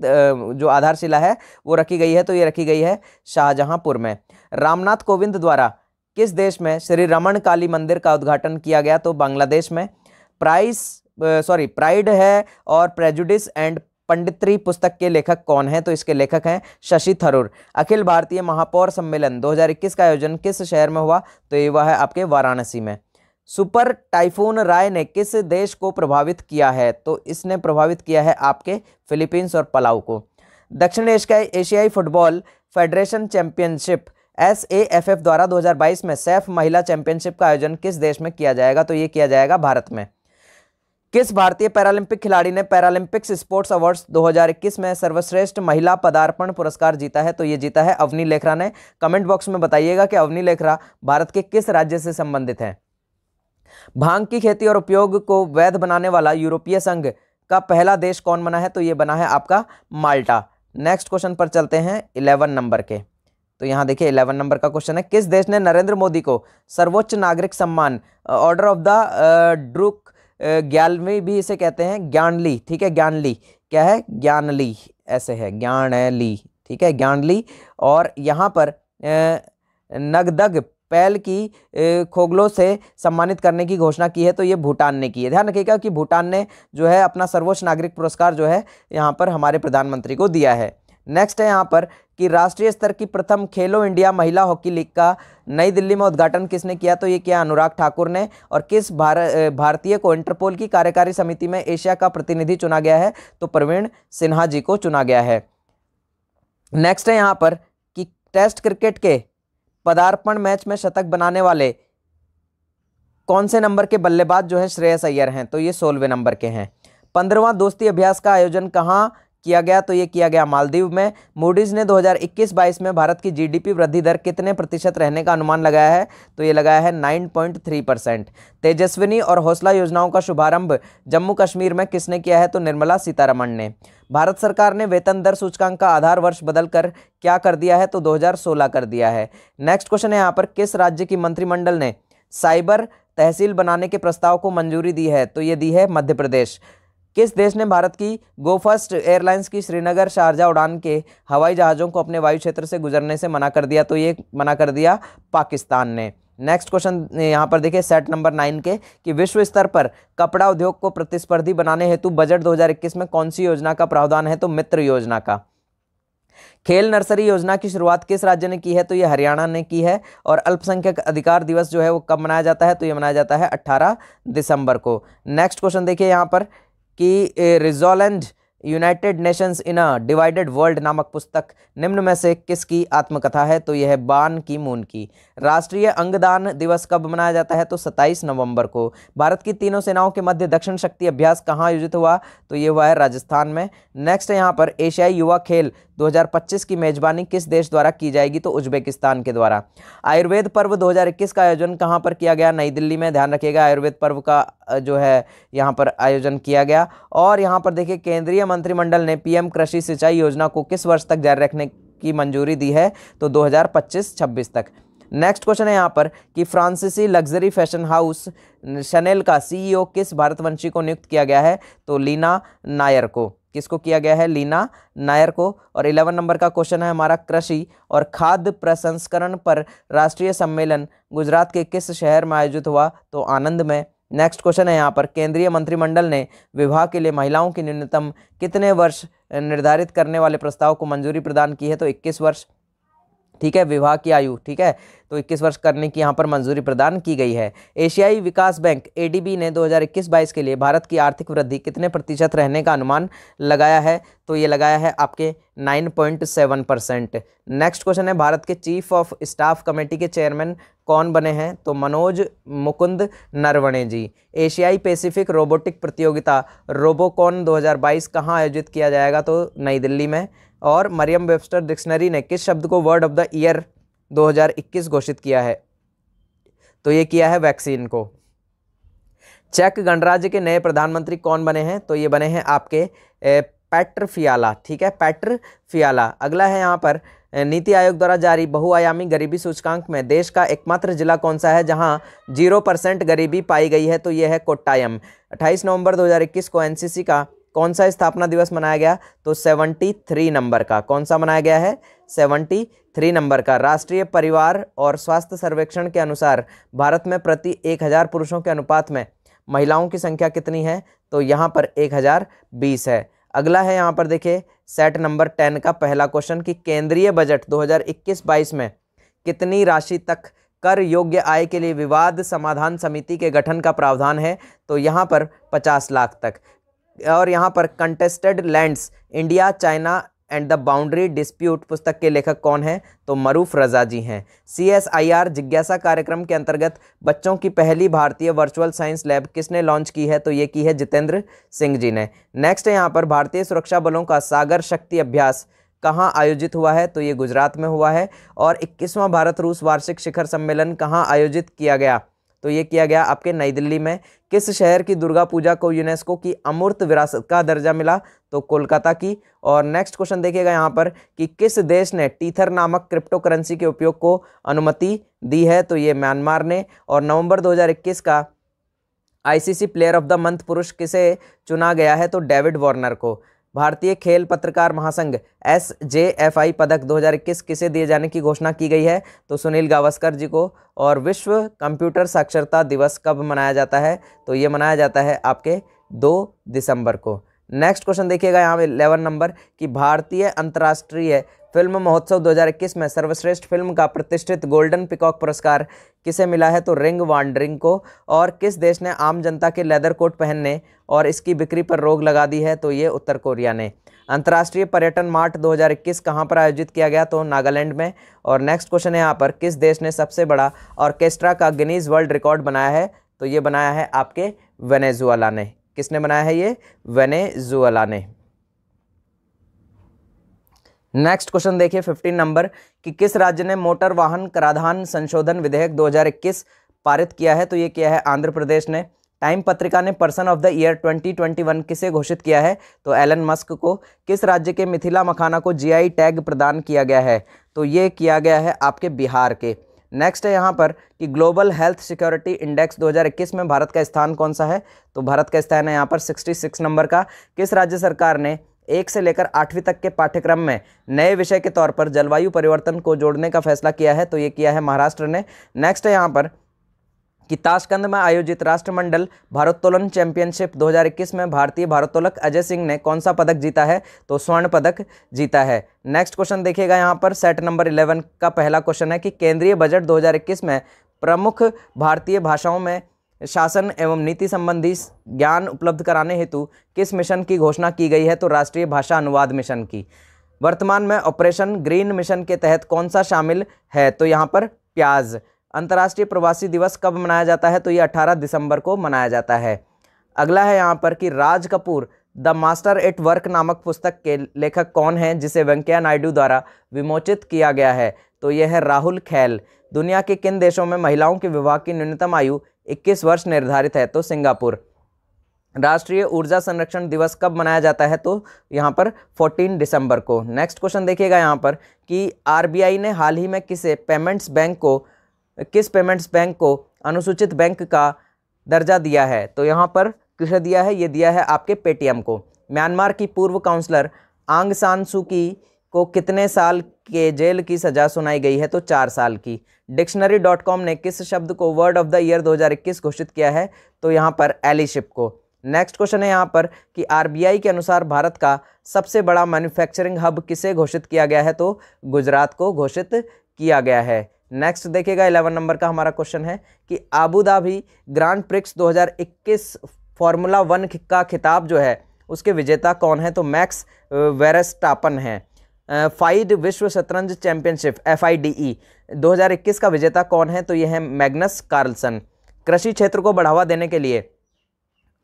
जो आधारशिला है वो रखी गई है तो ये रखी गई है शाहजहांपुर में रामनाथ कोविंद द्वारा किस देश में श्री रमन काली मंदिर का उद्घाटन किया गया तो बांग्लादेश में प्राइस सॉरी प्राइड है और प्रेजुडिस एंड पंडित्री पुस्तक के लेखक कौन हैं तो इसके लेखक हैं शशि थरूर अखिल भारतीय महापौर सम्मेलन 2021 का आयोजन किस शहर में हुआ तो ये हुआ है आपके वाराणसी में सुपर टाइफून राय ने किस देश को प्रभावित किया है तो इसने प्रभावित किया है आपके फिलीपींस और पलाऊ को दक्षिण एशियाई football federation championship S A F F द्वारा 2022 में सैफ महिला चैंपियनशिप का आयोजन किस देश में किया जाएगा तो ये किया जाएगा भारत में किस भारतीय पैरालंपिक खिलाड़ी ने पैरालंपिक्स स्पोर्ट्स अवार्ड्स 2021 में सर्वश्रेष्ठ महिला पदार्पण पुरस्कार जीता है तो ये जीता है अवनी लेखरा ने कमेंट बॉक्स में बताइएगा कि अवनी लेखरा भारत के किस राज्य से संबंधित हैं भांग की खेती और उपयोग को वैध बनाने वाला यूरोपीय संघ का पहला देश कौन बना है तो ये बना है आपका माल्टा नेक्स्ट क्वेश्चन पर चलते हैं इलेवन नंबर के तो यहाँ देखिए इलेवन नंबर का क्वेश्चन है किस देश ने नरेंद्र मोदी को सर्वोच्च नागरिक सम्मान ऑर्डर ऑफ द ड्रुक ग्यालवी भी इसे कहते हैं ज्ञानली ठीक है ज्ञानली क्या है ज्ञानली ऐसे है ज्ञानली ठीक है ज्ञानली और यहाँ पर नगदग पहल की खोगलों से सम्मानित करने की घोषणा की है तो ये भूटान ने की है ध्यान रखिएगा कि भूटान ने जो है अपना सर्वोच्च नागरिक पुरस्कार जो है यहाँ पर हमारे प्रधानमंत्री को दिया है नेक्स्ट है यहाँ पर कि राष्ट्रीय स्तर की प्रथम खेलो इंडिया महिला हॉकी लीग का नई दिल्ली में उद्घाटन किसने किया तो ये किया अनुराग ठाकुर ने और किस भार भारतीय को इंटरपोल की कार्यकारी समिति में एशिया का प्रतिनिधि चुना गया है तो प्रवीण सिन्हा जी को चुना गया है नेक्स्ट है यहाँ पर कि टेस्ट क्रिकेट के पदार्पण मैच में शतक बनाने वाले कौन से नंबर के बल्लेबाज जो है श्रेयस अय्यर हैं तो ये सोलहवें नंबर के हैं पंद्रवा दोस्ती अभ्यास का आयोजन कहाँ किया गया तो ये किया गया मालदीव में मूडीज़ ने 2021-22 में भारत की जीडीपी वृद्धि दर कितने प्रतिशत रहने का अनुमान लगाया है तो ये लगाया है 9.3 परसेंट तेजस्विनी और हौसला योजनाओं का शुभारंभ जम्मू कश्मीर में किसने किया है तो निर्मला सीतारमण ने भारत सरकार ने वेतन दर सूचकांक का आधार वर्ष बदलकर क्या कर दिया है तो दो कर दिया है नेक्स्ट क्वेश्चन है यहाँ पर किस राज्य की मंत्रिमंडल ने साइबर तहसील बनाने के प्रस्ताव को मंजूरी दी है तो ये दी है मध्य प्रदेश किस देश ने भारत की गो फर्स्ट एयरलाइंस की श्रीनगर शारजा उड़ान के हवाई जहाज़ों को अपने वायु क्षेत्र से गुजरने से मना कर दिया तो ये मना कर दिया पाकिस्तान ने नेक्स्ट क्वेश्चन यहाँ पर देखिए सेट नंबर नाइन के कि विश्व स्तर पर कपड़ा उद्योग को प्रतिस्पर्धी बनाने हेतु बजट 2021 में कौन सी योजना का प्रावधान है तो मित्र योजना का खेल नर्सरी योजना की शुरुआत किस राज्य ने की है तो ये हरियाणा ने की है और अल्पसंख्यक अधिकार दिवस जो है वो कब मनाया जाता है तो ये मनाया जाता है 18 दिसंबर को नेक्स्ट क्वेश्चन देखिए यहाँ पर कि resolved united nations in a divided world नामक पुस्तक निम्न में से किसकी आत्मकथा है तो यह है बान की मून की राष्ट्रीय अंगदान दिवस कब मनाया जाता है तो 27 नवंबर को भारत की तीनों सेनाओं के मध्य दक्षिण शक्ति अभ्यास कहाँ आयोजित हुआ तो ये हुआ है राजस्थान में नेक्स्ट यहाँ पर एशियाई युवा खेल 2025 की मेजबानी किस देश द्वारा की जाएगी तो उज्बेकिस्तान के द्वारा आयुर्वेद पर्व 2021 का आयोजन कहाँ पर किया गया नई दिल्ली में ध्यान रखिएगा आयुर्वेद पर्व का जो है यहाँ पर आयोजन किया गया और यहाँ पर देखिए केंद्रीय मंत्रिमंडल ने पीएम कृषि सिंचाई योजना को किस वर्ष तक जारी रखने की मंजूरी दी है तो 2025-26 तक नेक्स्ट क्वेश्चन है यहाँ पर कि फ्रांसीसी लग्जरी फैशन हाउस शनेल का सीईओ e किस भारतवंशी को नियुक्त किया गया है तो लीना नायर को किसको किया गया है लीना नायर को और इलेवन नंबर का क्वेश्चन है हमारा कृषि और खाद्य प्रसंस्करण पर राष्ट्रीय सम्मेलन गुजरात के किस शहर में आयोजित हुआ तो आनंद में नेक्स्ट क्वेश्चन है यहाँ पर केंद्रीय मंत्रिमंडल ने विवाह के लिए महिलाओं की न्यूनतम कितने वर्ष निर्धारित करने वाले प्रस्ताव को मंजूरी प्रदान की है तो 21 वर्ष ठीक है विवाह की आयु ठीक है तो 21 वर्ष करने की यहाँ पर मंजूरी प्रदान की गई है एशियाई विकास बैंक ए ने 2021-22 के लिए भारत की आर्थिक वृद्धि कितने प्रतिशत रहने का अनुमान लगाया है तो ये लगाया है आपके 9.7 परसेंट नेक्स्ट क्वेश्चन है भारत के चीफ ऑफ स्टाफ कमेटी के चेयरमैन कौन बने हैं तो मनोज मुकुंद नरवणे जी एशियाई पेसिफिक रोबोटिक प्रतियोगिता रोबोकॉन दो कहाँ आयोजित किया जाएगा तो नई दिल्ली में और मरियम वेबस्टर डिक्शनरी ने किस शब्द को वर्ड ऑफ द ईयर 2021 घोषित किया है तो ये किया है वैक्सीन को चेक गणराज्य के नए प्रधानमंत्री कौन बने हैं तो ये बने हैं आपके पैट्र फियाला ठीक है पैट्र फियाला अगला है यहाँ पर नीति आयोग द्वारा जारी बहुआयामी गरीबी सूचकांक में देश का एकमात्र जिला कौन सा है जहां जीरो परसेंट गरीबी पाई गई है तो ये है कोट्टायम 28 नवंबर 2021 को एनसीसी का कौन सा स्थापना दिवस मनाया गया तो 73 नंबर का कौन सा मनाया गया है 73 नंबर का राष्ट्रीय परिवार और स्वास्थ्य सर्वेक्षण के अनुसार भारत में प्रति 1000 पुरुषों के अनुपात में महिलाओं की संख्या कितनी है तो यहाँ पर 1020 है अगला है यहाँ पर देखिए सेट नंबर टेन का पहला क्वेश्चन कि केंद्रीय बजट 2021-22 में कितनी राशि तक कर योग्य आय के लिए विवाद समाधान समिति के गठन का प्रावधान है तो यहाँ पर 50 लाख तक और यहाँ पर contested lands India China and the boundary dispute पुस्तक के लेखक कौन हैं तो मरूफ रजा जी हैं सी एस आई आर जिज्ञासा कार्यक्रम के अंतर्गत बच्चों की पहली भारतीय वर्चुअल साइंस लैब किसने लॉन्च की है तो ये की है जितेंद्र सिंह जी ने नेक्स्ट यहाँ पर भारतीय सुरक्षा बलों का सागर शक्ति अभ्यास कहाँ आयोजित हुआ है तो ये गुजरात में हुआ है और इक्कीसवां भारत रूस वार्षिक शिखर सम्मेलन कहाँ आयोजित किया गया तो ये किया गया आपके नई दिल्ली में किस शहर की दुर्गा पूजा को यूनेस्को की अमूर्त विरासत का दर्जा मिला तो कोलकाता की और नेक्स्ट क्वेश्चन देखिएगा यहाँ पर कि किस देश ने टीथर नामक क्रिप्टो करेंसी के उपयोग को अनुमति दी है तो ये म्यांमार ने और नवंबर 2021 का ICC player of the month पुरुष किसे चुना गया है तो डेविड वार्नर को भारतीय खेल पत्रकार महासंघ एस जे एफ आई पदक 2021 किसे दिए जाने की घोषणा की गई है तो सुनील गावस्कर जी को और विश्व कंप्यूटर साक्षरता दिवस कब मनाया जाता है तो ये मनाया जाता है आपके दो दिसंबर को नेक्स्ट क्वेश्चन देखिएगा यहाँ पे इलेवन नंबर कि भारतीय अंतर्राष्ट्रीय फिल्म महोत्सव 2021 में सर्वश्रेष्ठ फिल्म का प्रतिष्ठित गोल्डन पिकॉक पुरस्कार किसे मिला है तो रिंग वांडरिंग को और किस देश ने आम जनता के लेदर कोट पहनने और इसकी बिक्री पर रोक लगा दी है तो ये उत्तर कोरिया ने अंतर्राष्ट्रीय पर्यटन मार्ट 2021 कहाँ पर आयोजित किया गया तो नागालैंड में और नेक्स्ट क्वेश्चन है यहाँ पर किस देश ने सबसे बड़ा ऑर्केस्ट्रा का गिनीज वर्ल्ड रिकॉर्ड बनाया है तो ये बनाया है आपके वेनेजुआला ने किसने बनाया है ये वेनेजुअला ने नेक्स्ट क्वेश्चन देखिए 15 नंबर कि किस राज्य ने मोटर वाहन कराधान संशोधन विधेयक 2021 पारित किया है तो ये किया है आंध्र प्रदेश ने टाइम पत्रिका ने पर्सन ऑफ द ईयर 2021 किसे घोषित किया है तो एलन मस्क को किस राज्य के मिथिला मखाना को जीआई टैग प्रदान किया गया है तो ये किया गया है आपके बिहार के नेक्स्ट है यहाँ पर कि ग्लोबल हेल्थ सिक्योरिटी इंडेक्स 2021 में भारत का स्थान कौन सा है तो भारत का स्थान है यहाँ पर 66 नंबर का किस राज्य सरकार ने एक से लेकर आठवीं तक के पाठ्यक्रम में नए विषय के तौर पर जलवायु परिवर्तन को जोड़ने का फैसला किया है तो ये किया है महाराष्ट्र ने नेक्स्ट है यहाँ पर कि ताशकंद में आयोजित राष्ट्रमंडल भारोत्तोलन चैंपियनशिप 2021 में भारतीय भारोत्तोलक अजय सिंह ने कौन सा पदक जीता है तो स्वर्ण पदक जीता है नेक्स्ट क्वेश्चन देखिएगा यहाँ पर सेट नंबर 11 का पहला क्वेश्चन है कि केंद्रीय बजट 2021 में प्रमुख भारतीय भाषाओं में शासन एवं नीति संबंधी ज्ञान उपलब्ध कराने हेतु किस मिशन की घोषणा की गई है तो राष्ट्रीय भाषा अनुवाद मिशन की वर्तमान में ऑपरेशन ग्रीन मिशन के तहत कौन सा शामिल है तो यहाँ पर प्याज अंतर्राष्ट्रीय प्रवासी दिवस कब मनाया जाता है तो ये 18 दिसंबर को मनाया जाता है अगला है यहाँ पर कि Raj Kapoor the master at work नामक पुस्तक के लेखक कौन हैं जिसे वेंकैया नायडू द्वारा विमोचित किया गया है तो यह है राहुल खैल दुनिया के किन देशों में महिलाओं के विवाह की न्यूनतम आयु 21 वर्ष निर्धारित है तो सिंगापुर राष्ट्रीय ऊर्जा संरक्षण दिवस कब मनाया जाता है तो यहाँ पर 14 दिसंबर को नेक्स्ट क्वेश्चन देखिएगा यहाँ पर कि आरबीआई ने हाल ही में किसे पेमेंट्स बैंक को किस पेमेंट्स बैंक को अनुसूचित बैंक का दर्जा दिया है तो यहाँ पर किसे दिया है ये दिया है आपके पेटीएम को म्यांमार की पूर्व काउंसलर आंग सान सू की को कितने साल के जेल की सज़ा सुनाई गई है तो चार साल की डिक्शनरी डॉट कॉम ने किस शब्द को वर्ड ऑफ द ईयर 2021 घोषित किया है तो यहाँ पर एलीशिप को नेक्स्ट क्वेश्चन है यहाँ पर कि आर के अनुसार भारत का सबसे बड़ा मैन्युफैक्चरिंग हब किसे घोषित किया गया है तो गुजरात को घोषित किया गया है नेक्स्ट देखिएगा इलेवन नंबर का हमारा क्वेश्चन है कि Abu Dhabi grand prix 2021 formula one का खिताब जो है उसके विजेता कौन है तो मैक्स वेरेस्टापन है फाइड विश्व शतरंज championship F I D E दो का विजेता कौन है तो यह है मैग्नस कार्लसन कृषि क्षेत्र को बढ़ावा देने के लिए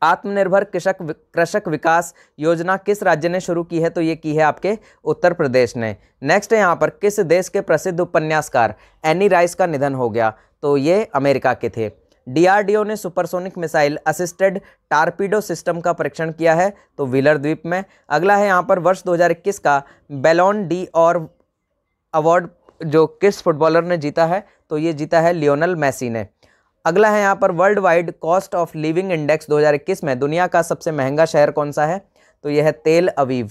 आत्मनिर्भर कृषक कृषक विकास योजना किस राज्य ने शुरू की है तो ये की है आपके उत्तर प्रदेश ने नेक्स्ट है यहाँ पर किस देश के प्रसिद्ध उपन्यासकार एनी राइस का निधन हो गया तो ये अमेरिका के थे डीआरडीओ ने supersonic missile assisted torpedo system का परीक्षण किया है तो व्हीलर द्वीप में अगला है यहाँ पर वर्ष 2021 का बेलोन डी और अवार्ड जो किस फुटबॉलर ने जीता है तो ये जीता है लियोनल मैसी ने अगला है यहाँ पर world wide cost of living index 2021 में दुनिया का सबसे महंगा शहर कौन सा है तो यह है तेल अवीव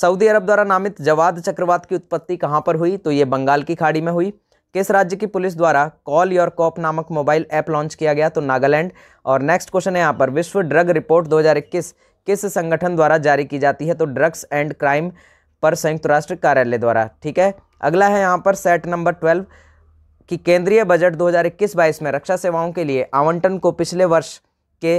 सऊदी अरब द्वारा नामित जवाद चक्रवात की उत्पत्ति कहाँ पर हुई तो ये बंगाल की खाड़ी में हुई किस राज्य की पुलिस द्वारा कॉल योर कॉप नामक मोबाइल ऐप लॉन्च किया गया तो नागालैंड और नेक्स्ट क्वेश्चन है यहाँ पर विश्व ड्रग रिपोर्ट 2021 किस संगठन द्वारा जारी की जाती है तो ड्रग्स एंड क्राइम पर संयुक्त राष्ट्र कार्यालय द्वारा ठीक है अगला है यहाँ पर सेट नंबर ट्वेल्व कि केंद्रीय बजट 2021-22 में रक्षा सेवाओं के लिए आवंटन को पिछले वर्ष के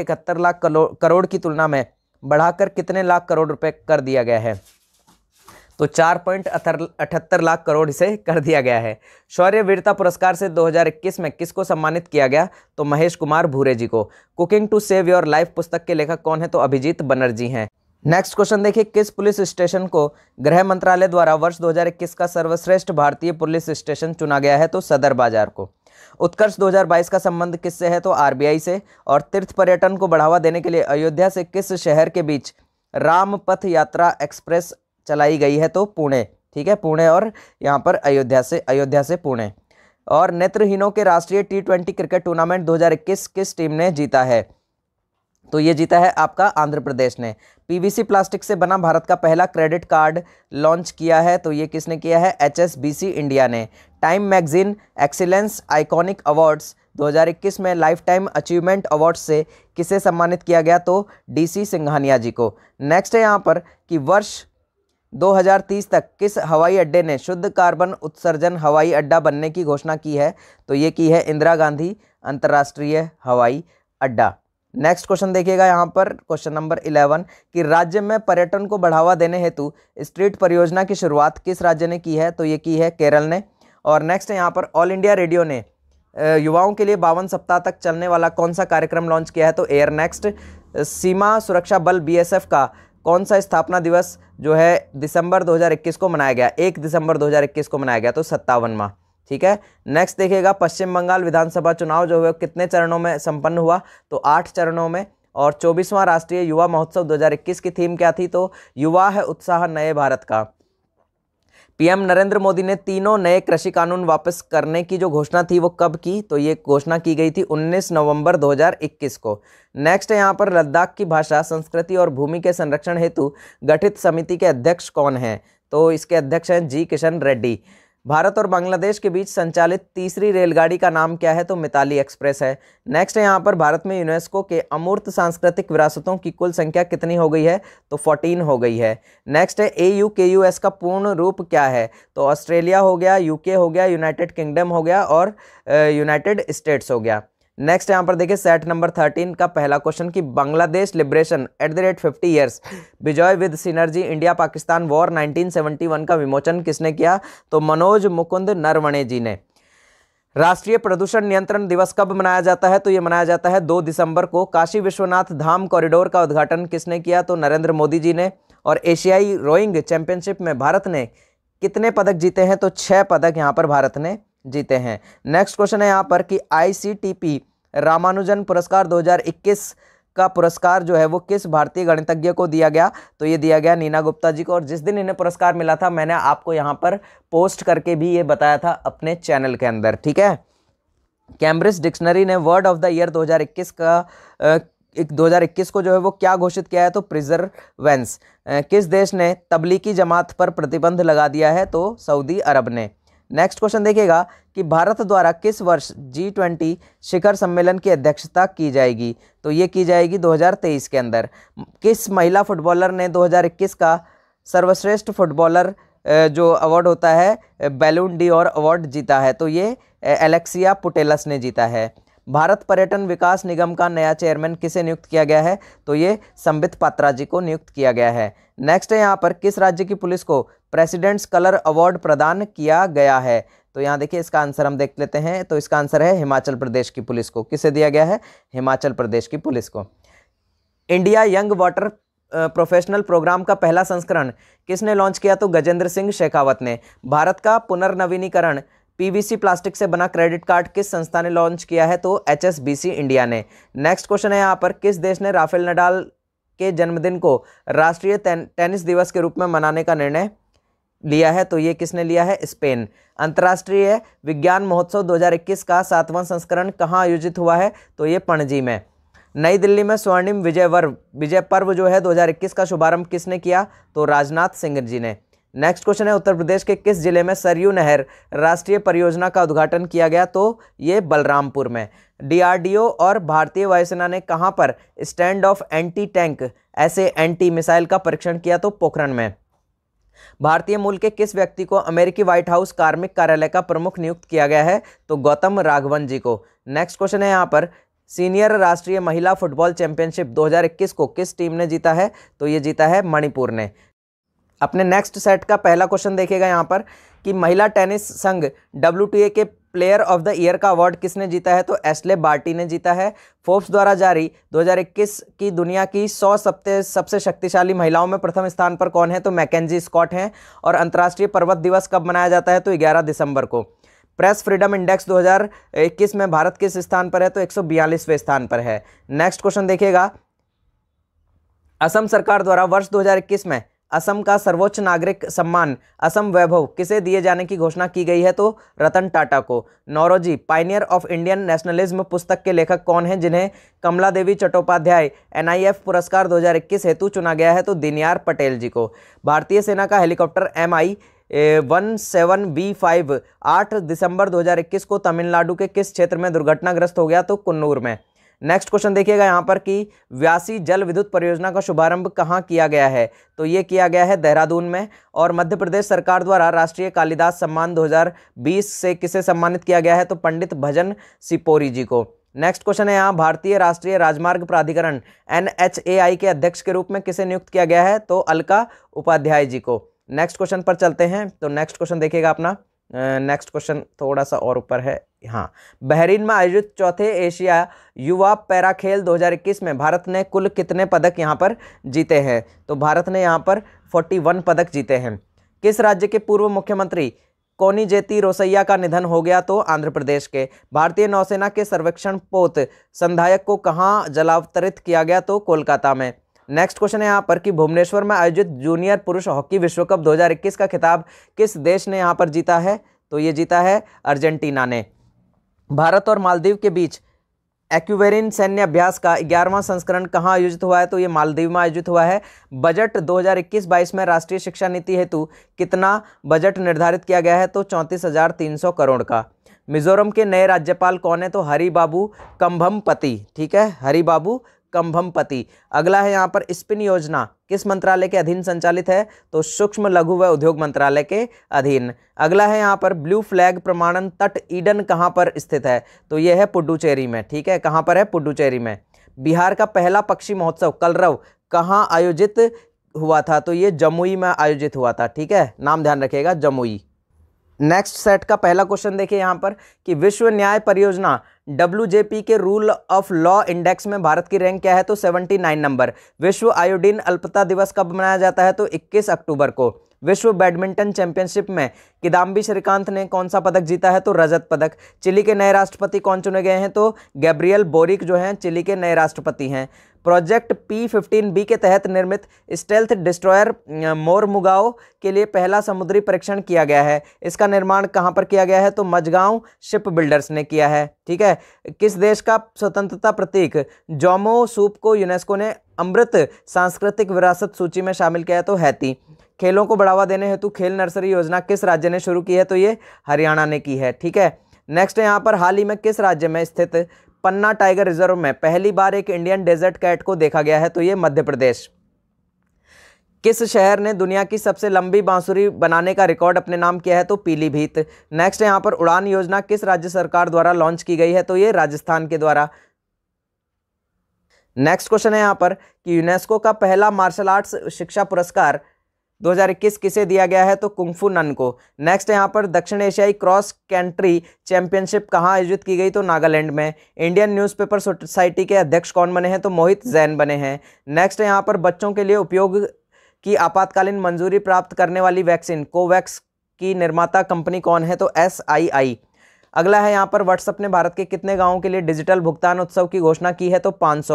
इकहत्तर लाख करोड़ की तुलना में बढ़ाकर कितने लाख करोड़ रुपए कर दिया गया है तो चार पॉइंट अठहत्तर लाख करोड़ इसे कर दिया गया है शौर्य वीरता पुरस्कार से 2021 में किसको सम्मानित किया गया तो महेश कुमार भूरे जी को cooking to save your life पुस्तक के लेखक कौन है तो अभिजीत बनर्जी हैं नेक्स्ट क्वेश्चन देखिए किस पुलिस स्टेशन को गृह मंत्रालय द्वारा वर्ष 2021 का सर्वश्रेष्ठ भारतीय पुलिस स्टेशन चुना गया है तो सदर बाजार को उत्कर्ष 2022 का संबंध किससे है तो आरबीआई से और तीर्थ पर्यटन को बढ़ावा देने के लिए अयोध्या से किस शहर के बीच राम पथ यात्रा एक्सप्रेस चलाई गई है तो पुणे ठीक है पुणे और यहाँ पर अयोध्या से अयोध्या से पुणे और नेत्रहीनों के राष्ट्रीय टी क्रिकेट टूर्नामेंट दो किस टीम ने जीता है तो ये जीता है आपका आंध्र प्रदेश ने पीवीसी प्लास्टिक से बना भारत का पहला क्रेडिट कार्ड लॉन्च किया है तो ये किसने किया है एचएसबीसी इंडिया ने time magazine excellence iconic awards 2021 में लाइफ टाइम अचीवमेंट अवार्ड से किसे सम्मानित किया गया तो डीसी सिंघानिया जी को नेक्स्ट है यहाँ पर कि वर्ष 2030 तक किस हवाई अड्डे ने शुद्ध कार्बन उत्सर्जन हवाई अड्डा बनने की घोषणा की है तो ये की है इंदिरा गांधी अंतर्राष्ट्रीय हवाई अड्डा नेक्स्ट क्वेश्चन देखिएगा यहाँ पर क्वेश्चन नंबर इलेवन कि राज्य में पर्यटन को बढ़ावा देने हेतु स्ट्रीट परियोजना की शुरुआत किस राज्य ने की है तो ये की है केरल ने और नेक्स्ट यहाँ पर ऑल इंडिया रेडियो ने युवाओं के लिए बावन सप्ताह तक चलने वाला कौन सा कार्यक्रम लॉन्च किया है तो एयर नेक्स्ट सीमा सुरक्षा बल बी का कौन सा स्थापना दिवस जो है दिसंबर 2021 को मनाया गया एक दिसंबर 2021 को मनाया गया तो सत्तावनवा ठीक है नेक्स्ट देखिएगा पश्चिम बंगाल विधानसभा चुनाव जो हुए कितने चरणों में संपन्न हुआ तो आठ चरणों में और चौबीसवां राष्ट्रीय युवा महोत्सव 2021 की थीम क्या थी तो युवा है उत्साह नए भारत का पीएम नरेंद्र मोदी ने तीनों नए कृषि कानून वापस करने की जो घोषणा थी वो कब की तो ये घोषणा की गई थी 19 नवंबर 2021 को नेक्स्ट यहाँ पर लद्दाख की भाषा संस्कृति और भूमि के संरक्षण हेतु गठित समिति के अध्यक्ष कौन है तो इसके अध्यक्ष हैं जी किशन रेड्डी भारत और बांग्लादेश के बीच संचालित तीसरी रेलगाड़ी का नाम क्या है तो मिताली एक्सप्रेस है नेक्स्ट है यहाँ पर भारत में यूनेस्को के अमूर्त सांस्कृतिक विरासतों की कुल संख्या कितनी हो गई है तो 14 हो गई है नेक्स्ट है A U K U S का पूर्ण रूप क्या है तो ऑस्ट्रेलिया हो गया यूके हो गया यूनाइटेड किंगडम हो गया और यूनाइटेड स्टेट्स हो गया नेक्स्ट यहाँ पर देखिए सेट नंबर थर्टीन का पहला क्वेश्चन कि Bangladesh liberation at the rate fifty years Vijay with synergy India Pakistan war 1971 का विमोचन किसने किया तो मनोज मुकुंद नरवणे जी ने राष्ट्रीय प्रदूषण नियंत्रण दिवस कब मनाया जाता है तो ये मनाया जाता है दो दिसंबर को काशी विश्वनाथ धाम कॉरिडोर का उद्घाटन किसने किया तो नरेंद्र मोदी जी ने और एशियाई रोइंग चैंपियनशिप में भारत ने कितने पदक जीते हैं तो छः पदक यहाँ पर भारत ने जीते हैं नेक्स्ट क्वेश्चन है यहाँ पर कि आईसीटीपी रामानुजन पुरस्कार 2021 का पुरस्कार जो है वो किस भारतीय गणितज्ञ को दिया गया तो ये दिया गया नीना गुप्ता जी को और जिस दिन इन्हें पुरस्कार मिला था मैंने आपको यहाँ पर पोस्ट करके भी ये बताया था अपने चैनल के अंदर ठीक है कैम्ब्रिज डिक्शनरी ने वर्ड ऑफ द ईयर 2021 का एक 2021 को जो है वो क्या घोषित किया है तो प्रिजर्वेंस किस देश ने तबलीगी जमात पर प्रतिबंध लगा दिया है तो सऊदी अरब ने नेक्स्ट क्वेश्चन देखिएगा कि भारत द्वारा किस वर्ष जी ट्वेंटी शिखर सम्मेलन की अध्यक्षता की जाएगी तो ये की जाएगी 2023 के अंदर किस महिला फुटबॉलर ने 2021 का सर्वश्रेष्ठ फुटबॉलर जो अवार्ड होता है बैलून डी और अवार्ड जीता है तो ये एलेक्सिया पुटेलस ने जीता है भारत पर्यटन विकास निगम का नया चेयरमैन किसे नियुक्त किया गया है तो ये संबित पात्रा जी को नियुक्त किया गया है नेक्स्ट है यहाँ पर किस राज्य की पुलिस को प्रेसिडेंट्स कलर अवार्ड प्रदान किया गया है तो यहाँ देखिए इसका आंसर हम देख लेते हैं तो इसका आंसर है हिमाचल प्रदेश की पुलिस को किसे दिया गया है हिमाचल प्रदेश की पुलिस को India young water professional programme का पहला संस्करण किसने लॉन्च किया तो गजेंद्र सिंह शेखावत ने भारत का पुनर्नवीनीकरण पीवीसी प्लास्टिक से बना क्रेडिट कार्ड किस संस्था ने लॉन्च किया है तो एचएसबीसी इंडिया ने नेक्स्ट क्वेश्चन है यहाँ पर किस देश ने राफेल नडाल के जन्मदिन को राष्ट्रीय टेनिस दिवस के रूप में मनाने का निर्णय लिया है तो ये किसने लिया है स्पेन अंतर्राष्ट्रीय विज्ञान महोत्सव 2021 का सातवां संस्करण कहाँ आयोजित हुआ है तो ये पणजी में नई दिल्ली में स्वर्णिम विजय वर्व विजय पर्व जो है 2021 का शुभारंभ किसने किया तो राजनाथ सिंह जी ने नेक्स्ट क्वेश्चन है उत्तर प्रदेश के किस जिले में सरयू नहर राष्ट्रीय परियोजना का उद्घाटन किया गया तो ये बलरामपुर में डीआरडीओ और भारतीय वायुसेना ने कहाँ पर स्टैंड ऑफ एंटी टैंक ऐसे एंटी मिसाइल का परीक्षण किया तो पोखरण में भारतीय मूल के किस व्यक्ति को अमेरिकी व्हाइट हाउस कार्मिक कार्यालय का प्रमुख नियुक्त किया गया है तो गौतम राघवन जी को नेक्स्ट क्वेश्चन है यहाँ पर सीनियर राष्ट्रीय महिला फुटबॉल चैंपियनशिप 2021 को किस टीम ने जीता है तो ये जीता है मणिपुर ने अपने नेक्स्ट सेट का पहला क्वेश्चन देखिएगा यहाँ पर कि महिला टेनिस संघ डब्ल्यू के प्लेयर ऑफ द ईयर का अवार्ड किसने जीता है तो एस्ले बार्टी ने जीता है फोर्ब्स द्वारा जारी 2021 की दुनिया की 100 सबसे सबसे शक्तिशाली महिलाओं में प्रथम स्थान पर कौन है तो मैकेजी स्कॉट हैं और अंतर्राष्ट्रीय पर्वत दिवस कब मनाया जाता है तो 11 दिसंबर को प्रेस फ्रीडम इंडेक्स 2021 में भारत किस स्थान पर है तो एक स्थान पर है नेक्स्ट क्वेश्चन देखिएगा असम सरकार द्वारा वर्ष दो में असम का सर्वोच्च नागरिक सम्मान असम वैभव किसे दिए जाने की घोषणा की गई है तो रतन टाटा को Naoroji pioneer of Indian nationalism पुस्तक के लेखक कौन हैं जिन्हें कमला देवी चट्टोपाध्याय एनआईएफ पुरस्कार 2021 हेतु चुना गया है तो दिनियार पटेल जी को भारतीय सेना का helicopter M I one seven B five आठ दिसंबर 2021 को तमिलनाडु के किस क्षेत्र में दुर्घटनाग्रस्त हो गया तो कन्नूर में नेक्स्ट क्वेश्चन देखिएगा यहाँ पर कि व्यासी जल विद्युत परियोजना का शुभारंभ कहाँ किया गया है तो ये किया गया है देहरादून में और मध्य प्रदेश सरकार द्वारा राष्ट्रीय कालिदास सम्मान 2020 से किसे सम्मानित किया गया है तो पंडित भजन सिपोरी जी को नेक्स्ट क्वेश्चन है यहाँ भारतीय राष्ट्रीय राजमार्ग प्राधिकरण एन के अध्यक्ष के रूप में किसे नियुक्त किया गया है तो अलका उपाध्याय जी को नेक्स्ट क्वेश्चन पर चलते हैं तो नेक्स्ट क्वेश्चन देखिएगा अपना नेक्स्ट क्वेश्चन थोड़ा सा और ऊपर है हाँ बहरीन में आयोजित चौथे एशिया युवा पैरा खेल 2021 में भारत ने कुल कितने पदक यहाँ पर जीते हैं तो भारत ने यहाँ पर 41 पदक जीते हैं किस राज्य के पूर्व मुख्यमंत्री कोनी जेती रोसैया का निधन हो गया तो आंध्र प्रदेश के भारतीय नौसेना के सर्वेक्षण पोत संधायक को कहाँ जलावतरित किया गया तो कोलकाता में नेक्स्ट क्वेश्चन है यहाँ पर कि भुवनेश्वर में आयोजित जूनियर पुरुष हॉकी विश्व कप 2021 का खिताब किस देश ने यहाँ पर जीता है तो ये जीता है अर्जेंटीना ने भारत और मालदीव के बीच एक्वेरिन सैन्य अभ्यास का ग्यारहवां संस्करण कहाँ आयोजित हुआ है तो ये मालदीव में आयोजित हुआ है बजट 2021-22 में राष्ट्रीय शिक्षा नीति हेतु कितना बजट निर्धारित किया गया है तो चौंतीस हज़ार तीन सौ करोड़ का मिजोरम के नए राज्यपाल कौन है तो हरी बाबू कम्भम पति ठीक है हरी बाबू कंभमपति अगला है यहाँ पर स्पिन योजना किस मंत्रालय के अधीन संचालित है तो सूक्ष्म लघु व उद्योग मंत्रालय के अधीन अगला है यहाँ पर ब्लू फ्लैग प्रमाणन तट ईडन कहाँ पर स्थित है तो यह है पुडुचेरी में ठीक है कहाँ पर है पुडुचेरी में बिहार का पहला पक्षी महोत्सव कलरव कहाँ आयोजित हुआ था तो ये जमुई में आयोजित हुआ था ठीक है नाम ध्यान रखिएगा जमुई नेक्स्ट सेट का पहला क्वेश्चन देखिए यहाँ पर कि विश्व न्याय परियोजना डब्ल्यू के रूल ऑफ लॉ इंडेक्स में भारत की रैंक क्या है तो 79 नंबर विश्व आयोडीन अल्पता दिवस कब मनाया जाता है तो 21 अक्टूबर को विश्व बैडमिंटन चैंपियनशिप में किदाम्बी श्रीकांत ने कौन सा पदक जीता है तो रजत पदक चिली के नए राष्ट्रपति कौन चुने गए हैं तो गैब्रियल बोरिक जो हैं चिली के नए राष्ट्रपति हैं प्रोजेक्ट पी फिफ्टीन बी के तहत निर्मित स्टेल्थ डिस्ट्रॉयर मोरमुगाओ के लिए पहला समुद्री परीक्षण किया गया है इसका निर्माण कहाँ पर किया गया है तो मजगांव शिप बिल्डर्स ने किया है ठीक है किस देश का स्वतंत्रता प्रतीक जोमो सूप को यूनेस्को ने अमृत सांस्कृतिक विरासत सूची में शामिल किया है तो हैती खेलों को बढ़ावा देने हेतु खेल नर्सरी योजना किस राज्य ने शुरू की है तो ये हरियाणा ने की है ठीक है नेक्स्ट यहाँ पर हाल ही में किस राज्य में स्थित पन्ना टाइगर रिजर्व में पहली बार एक इंडियन डेजर्ट कैट को देखा गया है तो ये मध्य प्रदेश किस शहर ने दुनिया की सबसे लंबी बांसुरी बनाने का रिकॉर्ड अपने नाम किया है तो पीलीभीत नेक्स्ट यहाँ पर उड़ान योजना किस राज्य सरकार द्वारा लॉन्च की गई है तो ये राजस्थान के द्वारा नेक्स्ट क्वेश्चन है यहाँ पर कि यूनेस्को का पहला मार्शल आर्ट्स शिक्षा पुरस्कार 2021 किसे दिया गया है तो कुंगफू नन को नेक्स्ट यहाँ पर दक्षिण एशियाई क्रॉस कंट्री चैंपियनशिप कहाँ आयोजित की गई तो नागालैंड में इंडियन न्यूज़पेपर सोसाइटी के अध्यक्ष कौन बने हैं तो मोहित जैन बने हैं नेक्स्ट यहाँ पर बच्चों के लिए उपयोग की आपातकालीन मंजूरी प्राप्त करने वाली वैक्सीन कोवैक्स की निर्माता कंपनी कौन है तो एस आई आई अगला है यहाँ पर व्हाट्सअप ने भारत के कितने गाँवों के लिए डिजिटल भुगतान उत्सव की घोषणा की है तो पाँच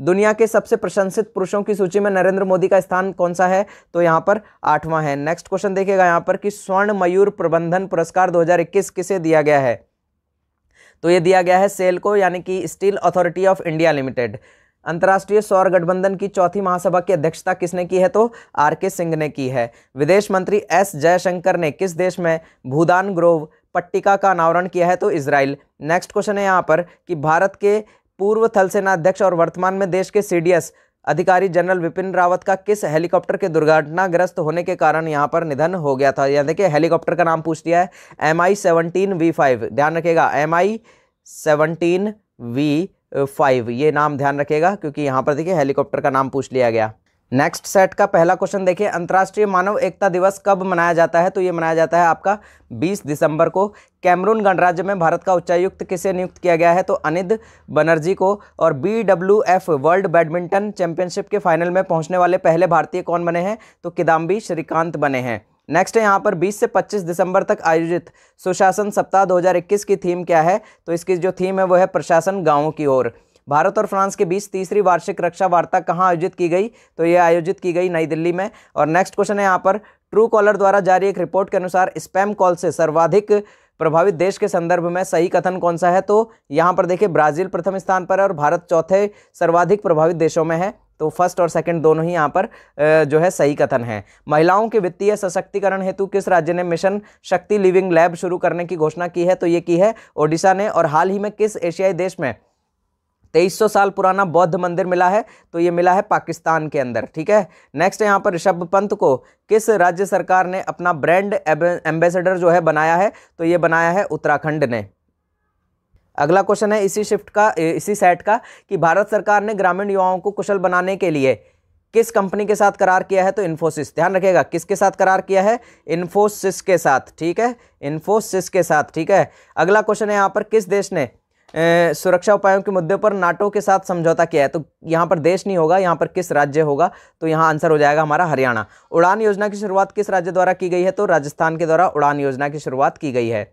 दुनिया के सबसे प्रशंसित पुरुषों की सूची में नरेंद्र मोदी का स्थान कौन सा है तो यहाँ पर आठवां है नेक्स्ट क्वेश्चन देखिएगा यहाँ पर कि स्वर्ण मयूर प्रबंधन पुरस्कार 2021 किसे दिया गया है तो ये दिया गया है सेल को यानी कि steel authority of India limited अंतर्राष्ट्रीय सौर गठबंधन की चौथी महासभा की अध्यक्षता किसने की है तो आर के सिंह ने की है विदेश मंत्री एस जयशंकर ने किस देश में भूदान ग्रोव पट्टिका का अनावरण किया है तो इसराइल नेक्स्ट क्वेश्चन है यहाँ पर कि भारत के पूर्व थल सेना अध्यक्ष और वर्तमान में देश के सीडीएस अधिकारी जनरल विपिन रावत का किस हेलीकॉप्टर के दुर्घटनाग्रस्त होने के कारण यहाँ पर निधन हो गया था यानी देखिए हेलीकॉप्टर का नाम पूछ दिया है M I seventeen V five ध्यान रखिएगा M I seventeen V five ये नाम ध्यान रखिएगा क्योंकि यहाँ पर देखिए हेलीकॉप्टर का नाम पूछ लिया गया नेक्स्ट सेट का पहला क्वेश्चन देखिए अंतर्राष्ट्रीय मानव एकता दिवस कब मनाया जाता है तो ये मनाया जाता है आपका 20 दिसंबर को कैमरून गणराज्य में भारत का उच्चायुक्त किसे नियुक्त किया गया है तो अनिद बनर्जी को और B W F world badminton championship के फाइनल में पहुंचने वाले पहले भारतीय कौन बने हैं तो किदाम्बी श्रीकांत बने हैं नेक्स्ट है यहाँ पर 20 से 25 दिसंबर तक आयोजित सुशासन सप्ताह 2021 की थीम क्या है तो इसकी जो थीम है वो है प्रशासन गाँवों की ओर भारत और फ्रांस के बीच तीसरी वार्षिक रक्षा वार्ता कहाँ आयोजित की गई तो ये आयोजित की गई नई दिल्ली में और नेक्स्ट क्वेश्चन है यहाँ पर ट्रू कॉलर द्वारा जारी एक रिपोर्ट के अनुसार स्पैम कॉल से सर्वाधिक प्रभावित देश के संदर्भ में सही कथन कौन सा है तो यहाँ पर देखिए ब्राज़ील प्रथम स्थान पर है और भारत चौथे सर्वाधिक प्रभावित देशों में है तो फर्स्ट और सेकंड दोनों ही यहाँ पर जो है सही कथन है महिलाओं के वित्तीय सशक्तिकरण हेतु किस राज्य ने मिशन शक्ति लिविंग लैब शुरू करने की घोषणा की है तो ये की है ओडिशा ने और हाल ही में किस एशियाई देश में 2300 साल पुराना बौद्ध मंदिर मिला है तो ये मिला है पाकिस्तान के अंदर ठीक है नेक्स्ट यहाँ पर ऋषभ पंत को किस राज्य सरकार ने अपना ब्रांड एम्बेसडर जो है बनाया है तो ये बनाया है उत्तराखंड ने अगला क्वेश्चन है इसी शिफ्ट का इसी सेट का कि भारत सरकार ने ग्रामीण युवाओं को कुशल बनाने के लिए किस कंपनी के साथ करार किया है तो इन्फोसिस ध्यान रखिएगा किसके साथ करार किया है इन्फोसिस के साथ ठीक है इन्फोसिस के साथ ठीक है अगला क्वेश्चन है यहाँ पर किस देश ने सुरक्षा उपायों के मुद्दे पर नाटो के साथ समझौता किया है तो यहाँ पर देश नहीं होगा यहाँ पर किस राज्य होगा तो यहाँ आंसर हो जाएगा हमारा हरियाणा उड़ान योजना की शुरुआत किस राज्य द्वारा की गई है तो राजस्थान के द्वारा उड़ान योजना की शुरुआत की गई है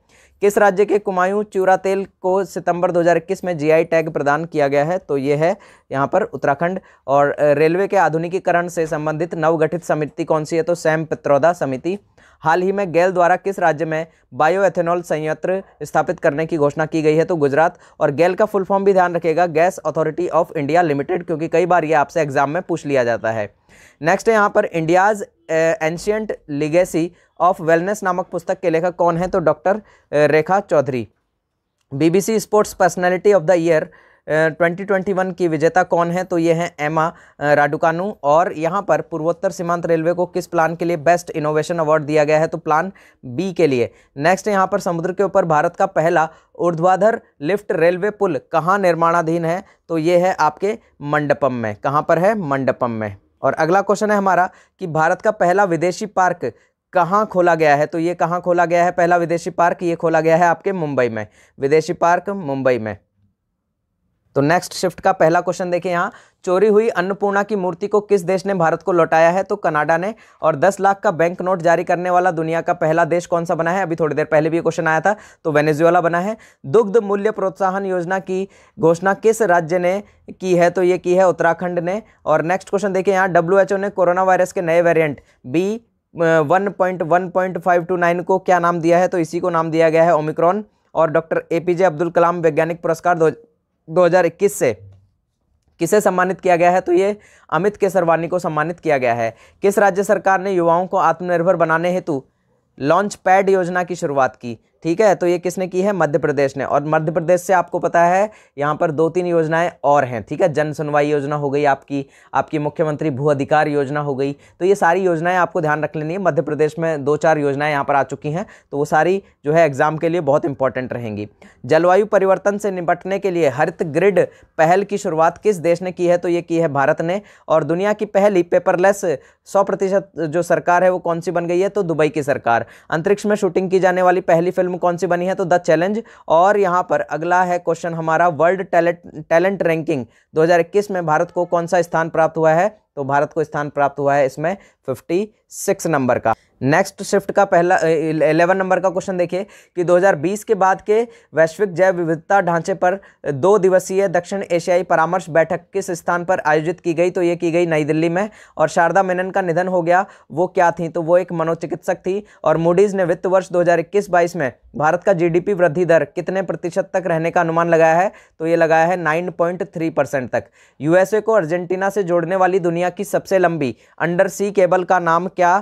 किस राज्य के कुमायूं चूरा तेल को सितंबर 2021 में जीआई टैग प्रदान किया गया है तो ये है यहाँ पर उत्तराखंड और रेलवे के आधुनिकीकरण से संबंधित नवगठित समिति कौन सी है तो सैम पित्रोदा समिति हाल ही में गेल द्वारा किस राज्य में बायोएथेनॉल संयंत्र स्थापित करने की घोषणा की गई है तो गुजरात और गेल का फुल फॉर्म भी ध्यान रखेगा gas authority of India limited क्योंकि कई बार ये आपसे एग्जाम में पूछ लिया जाता है नेक्स्ट है यहाँ पर India's ancient legacy of wellness नामक पुस्तक के लेखक कौन है तो doctor Rekha Chaudhary BBC sports personality of the year 2021 की विजेता कौन है तो ये हैं एमा राडुकानू और यहाँ पर पूर्वोत्तर सीमांत रेलवे को किस प्लान के लिए बेस्ट इनोवेशन अवार्ड दिया गया है तो प्लान बी के लिए नेक्स्ट यहाँ पर समुद्र के ऊपर भारत का पहला ऊर्ध्वाधर लिफ्ट रेलवे पुल कहाँ निर्माणाधीन है तो ये है आपके मंडपम में कहाँ पर है मंडपम में और अगला क्वेश्चन है हमारा कि भारत का पहला विदेशी पार्क कहाँ खोला गया है तो ये कहाँ खोला गया है पहला विदेशी पार्क ये खोला गया है आपके मुंबई में विदेशी पार्क मुंबई में तो नेक्स्ट शिफ्ट का पहला क्वेश्चन देखिए यहाँ चोरी हुई अन्नपूर्णा की मूर्ति को किस देश ने भारत को लौटाया है तो कनाडा ने और 10 लाख का बैंक नोट जारी करने वाला दुनिया का पहला देश कौन सा बना है अभी थोड़ी देर पहले भी क्वेश्चन आया था तो वेनेजुएला बना है दुग्ध मूल्य प्रोत्साहन योजना की घोषणा किस राज्य ने की है तो ये की है उत्तराखंड ने और नेक्स्ट क्वेश्चन देखिए यहाँ डब्ल्यू ने कोरोना वायरस के नए variant B one point one point five two nine को क्या नाम दिया है तो इसी को नाम दिया गया है ओमिक्रॉन और doctor A P J Abdul Kalam वैज्ञानिक पुरस्कार 2021 से किसे सम्मानित किया गया है तो ये अमित केसरवानी को सम्मानित किया गया है किस राज्य सरकार ने युवाओं को आत्मनिर्भर बनाने हेतु लॉन्च पैड योजना की शुरुआत की ठीक है तो ये किसने की है मध्य प्रदेश ने और मध्य प्रदेश से आपको पता है यहाँ पर दो तीन योजनाएं और हैं ठीक है जन सुनवाई योजना हो गई आपकी आपकी मुख्यमंत्री भू अधिकार योजना हो गई तो ये सारी योजनाएं आपको ध्यान रख लेनी है मध्य प्रदेश में दो चार योजनाएं यहाँ पर आ चुकी हैं तो वो सारी जो है एग्ज़ाम के लिए बहुत इंपॉर्टेंट रहेंगी जलवायु परिवर्तन से निपटने के लिए हरित ग्रिड पहल की शुरुआत किस देश ने की है तो ये की है भारत ने और दुनिया की पहली पेपरलेस सौ प्रतिशत जो सरकार है वो कौन सी बन गई है तो दुबई की सरकार अंतरिक्ष में शूटिंग की जाने वाली पहली फिल्म कौन सी बनी है तो द चैलेंज और यहाँ पर अगला है क्वेश्चन हमारा वर्ल्ड टैलेंट टैलेंट रैंकिंग 2021 में भारत को कौन सा स्थान प्राप्त हुआ है तो भारत को स्थान प्राप्त हुआ है इसमें फिफ्टी सिक्स नंबर का नेक्स्ट शिफ्ट का पहला एलेवन नंबर का क्वेश्चन देखिए कि 2020 के बाद के वैश्विक जैव विविधता ढांचे पर दो दिवसीय दक्षिण एशियाई परामर्श बैठक किस स्थान पर आयोजित की गई तो ये की गई नई दिल्ली में और शारदा मेनन का निधन हो गया वो क्या थी तो वो एक मनोचिकित्सक थी और मूडीज़ ने वित्त वर्ष दो हज़ार में भारत का जी वृद्धि दर कितने प्रतिशत तक रहने का अनुमान लगाया है तो ये लगाया है नाइन तक यूएसए को अर्जेंटीना से जोड़ने वाली दुनिया दुनिया की सबसे लंबी अंडर सी केबल का नाम क्या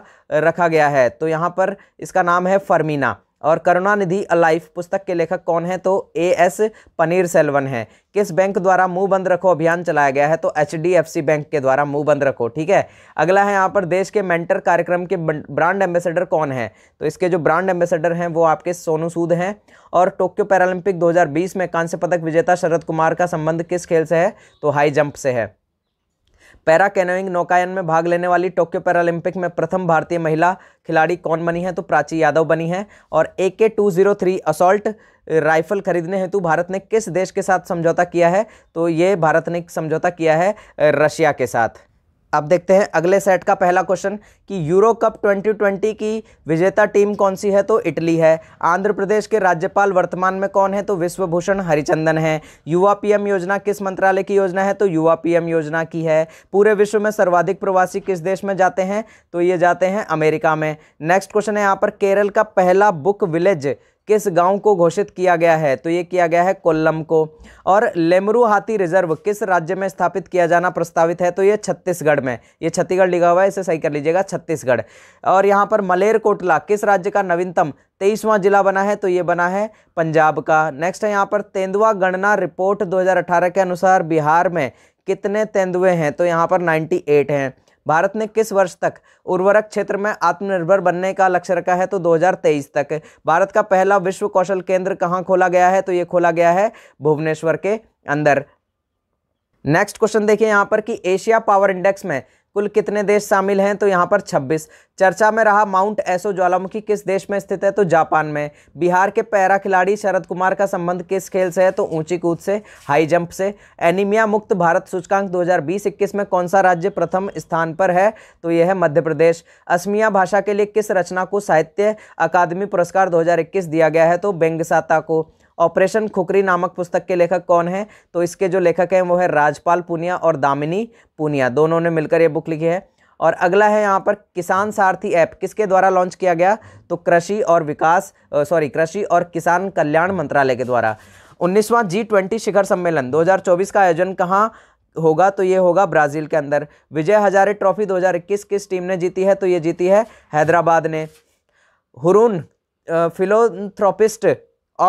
रखा गया है तो यहाँ पर इसका नाम है फर्मीना और करुणानिधि अलाइफ पुस्तक के लेखक कौन है तो ए एस पनीर सेल्वन है किस बैंक द्वारा मुंह बंद रखो अभियान चलाया गया है तो H D F C bank के द्वारा मुंह बंद रखो ठीक है अगला है यहाँ पर देश के मेंटर कार्यक्रम के ब्रांड एम्बेसडर कौन है तो इसके जो ब्रांड एम्बेसडर हैं वो आपके सोनू सूद हैं और टोक्यो पैरालंपिक दो में कांस्य पदक विजेता शरद कुमार का संबंध किस खेल से है तो हाई जंप से है पैरा कैनोइंग नौकायन में भाग लेने वाली टोक्यो पैरालंपिक में प्रथम भारतीय महिला खिलाड़ी कौन बनी है तो प्राची यादव बनी है और A K two zero three assault rifle खरीदने हेतु भारत ने किस देश के साथ समझौता किया है तो ये भारत ने समझौता किया है रशिया के साथ अब देखते हैं अगले सेट का पहला क्वेश्चन कि यूरो कप 2020 की विजेता टीम कौन सी है तो इटली है आंध्र प्रदेश के राज्यपाल वर्तमान में कौन है तो विश्वभूषण हरिचंदन है युवा पीएम योजना किस मंत्रालय की योजना है तो युवा पीएम योजना की है पूरे विश्व में सर्वाधिक प्रवासी किस देश में जाते हैं तो ये जाते हैं अमेरिका में नेक्स्ट क्वेश्चन है यहाँ पर केरल का पहला बुक विलेज किस गांव को घोषित किया गया है तो ये किया गया है कोल्लम को और लेमरू हाथी रिजर्व किस राज्य में स्थापित किया जाना प्रस्तावित है तो ये छत्तीसगढ़ में ये छत्तीसगढ़ लिखा हुआ है इसे सही कर लीजिएगा छत्तीसगढ़ और यहाँ पर मलेरकोटला किस राज्य का नवीनतम तेईसवां जिला बना है तो ये बना है पंजाब का नेक्स्ट है यहाँ पर तेंदुआ गणना रिपोर्ट दो के अनुसार बिहार में कितने तेंदुए हैं तो यहाँ पर नाइन्टी हैं भारत ने किस वर्ष तक उर्वरक क्षेत्र में आत्मनिर्भर बनने का लक्ष्य रखा है तो 2023 तक भारत का पहला विश्व कौशल केंद्र कहाँ खोला गया है तो ये खोला गया है भुवनेश्वर के अंदर नेक्स्ट क्वेश्चन देखिए यहाँ पर कि एशिया पावर इंडेक्स में कुल कितने देश शामिल हैं तो यहाँ पर 26 चर्चा में रहा माउंट एसो ज्वालामुखी किस देश में स्थित है तो जापान में बिहार के पैरा खिलाड़ी शरद कुमार का संबंध किस खेल से है तो ऊंची कूद से हाई जंप से एनीमिया मुक्त भारत सूचकांक 2020-21 में कौन सा राज्य प्रथम स्थान पर है तो यह है मध्य प्रदेश असमिया भाषा के लिए किस रचना को साहित्य अकादमी पुरस्कार दो दिया गया है तो बेंगसाता को ऑपरेशन खुकरी नामक पुस्तक के लेखक कौन है तो इसके जो लेखक हैं वो है राजपाल पुनिया और दामिनी पुनिया दोनों ने मिलकर ये बुक लिखी है और अगला है यहाँ पर किसान सारथी ऐप किसके द्वारा लॉन्च किया गया तो कृषि और विकास सॉरी कृषि और किसान कल्याण मंत्रालय के द्वारा उन्नीसवां जी ट्वेंटी शिखर सम्मेलन 2024 का आयोजन कहाँ होगा तो ये होगा ब्राज़ील के अंदर विजय हजारे ट्रॉफी 2021 किस टीम ने जीती है तो ये जीती है हैदराबाद ने हुरून फिलोथ्रोपिस्ट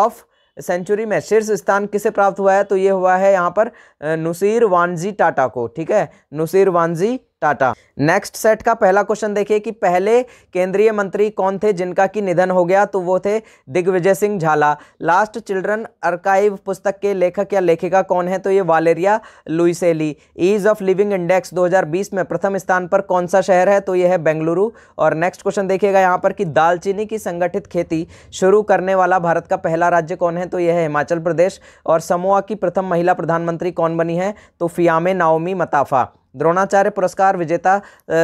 ऑफ सेंचुरी में शीर्ष स्थान किसे प्राप्त हुआ है तो ये हुआ है यहाँ पर नुसीर वानजी टाटा को ठीक है Nusserwanji Tata next set का पहला क्वेश्चन देखिए कि पहले केंद्रीय मंत्री कौन थे जिनका की निधन हो गया तो वो थे दिग्विजय सिंह झाला लास्ट चिल्ड्रन अर्काइव पुस्तक के लेखक या लेखिका कौन है तो ये Valeria Luiselli ease of living index 2020 में प्रथम स्थान पर कौन सा शहर है तो ये है बेंगलुरु और नेक्स्ट क्वेश्चन देखिएगा यहाँ पर कि दालचीनी की संगठित खेती शुरू करने वाला भारत का पहला राज्य कौन है तो यह है हिमाचल प्रदेश और समोआ की प्रथम महिला प्रधानमंत्री कौन बनी है तो फियामे नाओमी मताफा द्रोणाचार्य पुरस्कार विजेता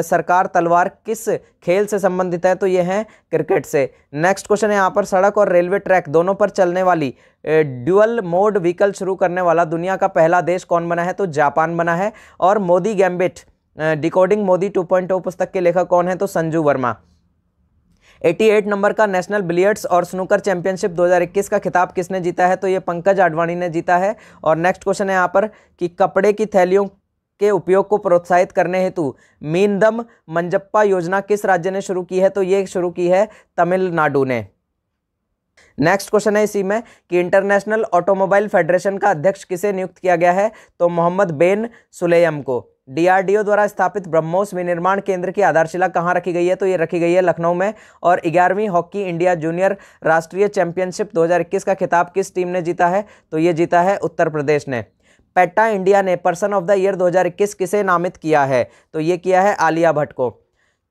सरकार तलवार किस खेल से संबंधित है तो ये है क्रिकेट से नेक्स्ट क्वेश्चन है यहाँ पर सड़क और रेलवे ट्रैक दोनों पर चलने वाली ड्यूअल मोड व्हीकल शुरू करने वाला दुनिया का पहला देश कौन बना है तो जापान बना है और मोदी गैम्बिट डिकोडिंग मोदी 2.0 पुस्तक के लेखक कौन है तो संजू वर्मा 88 नंबर का नेशनल बिलियर्ड्स और स्नूकर चैंपियनशिप 2021 का खिताब किसने जीता है तो ये पंकज आडवाणी ने जीता है और नेक्स्ट क्वेश्चन है यहाँ पर कि कपड़े की थैलियों के उपयोग को प्रोत्साहित करने हेतु मीनदम मंजप्पा योजना किस राज्य ने शुरू की है तो ये शुरू की है तमिलनाडु ने नेक्स्ट क्वेश्चन है इसी में कि इंटरनेशनल ऑटोमोबाइल फेडरेशन का अध्यक्ष किसे नियुक्त किया गया है तो मोहम्मद बेन सुलेयम को डीआरडीओ द्वारा स्थापित ब्रह्मोस विनिर्माण केंद्र की आधारशिला कहाँ रखी गई है तो ये रखी गई है लखनऊ में और ग्यारहवीं हॉकी इंडिया जूनियर राष्ट्रीय चैंपियनशिप 2021 का खिताब किस टीम ने जीता है तो ये जीता है उत्तर प्रदेश ने पेट्टा इंडिया ने पर्सन ऑफ द ईयर 2021 किसे नामित किया है तो ये किया है आलिया भट्ट को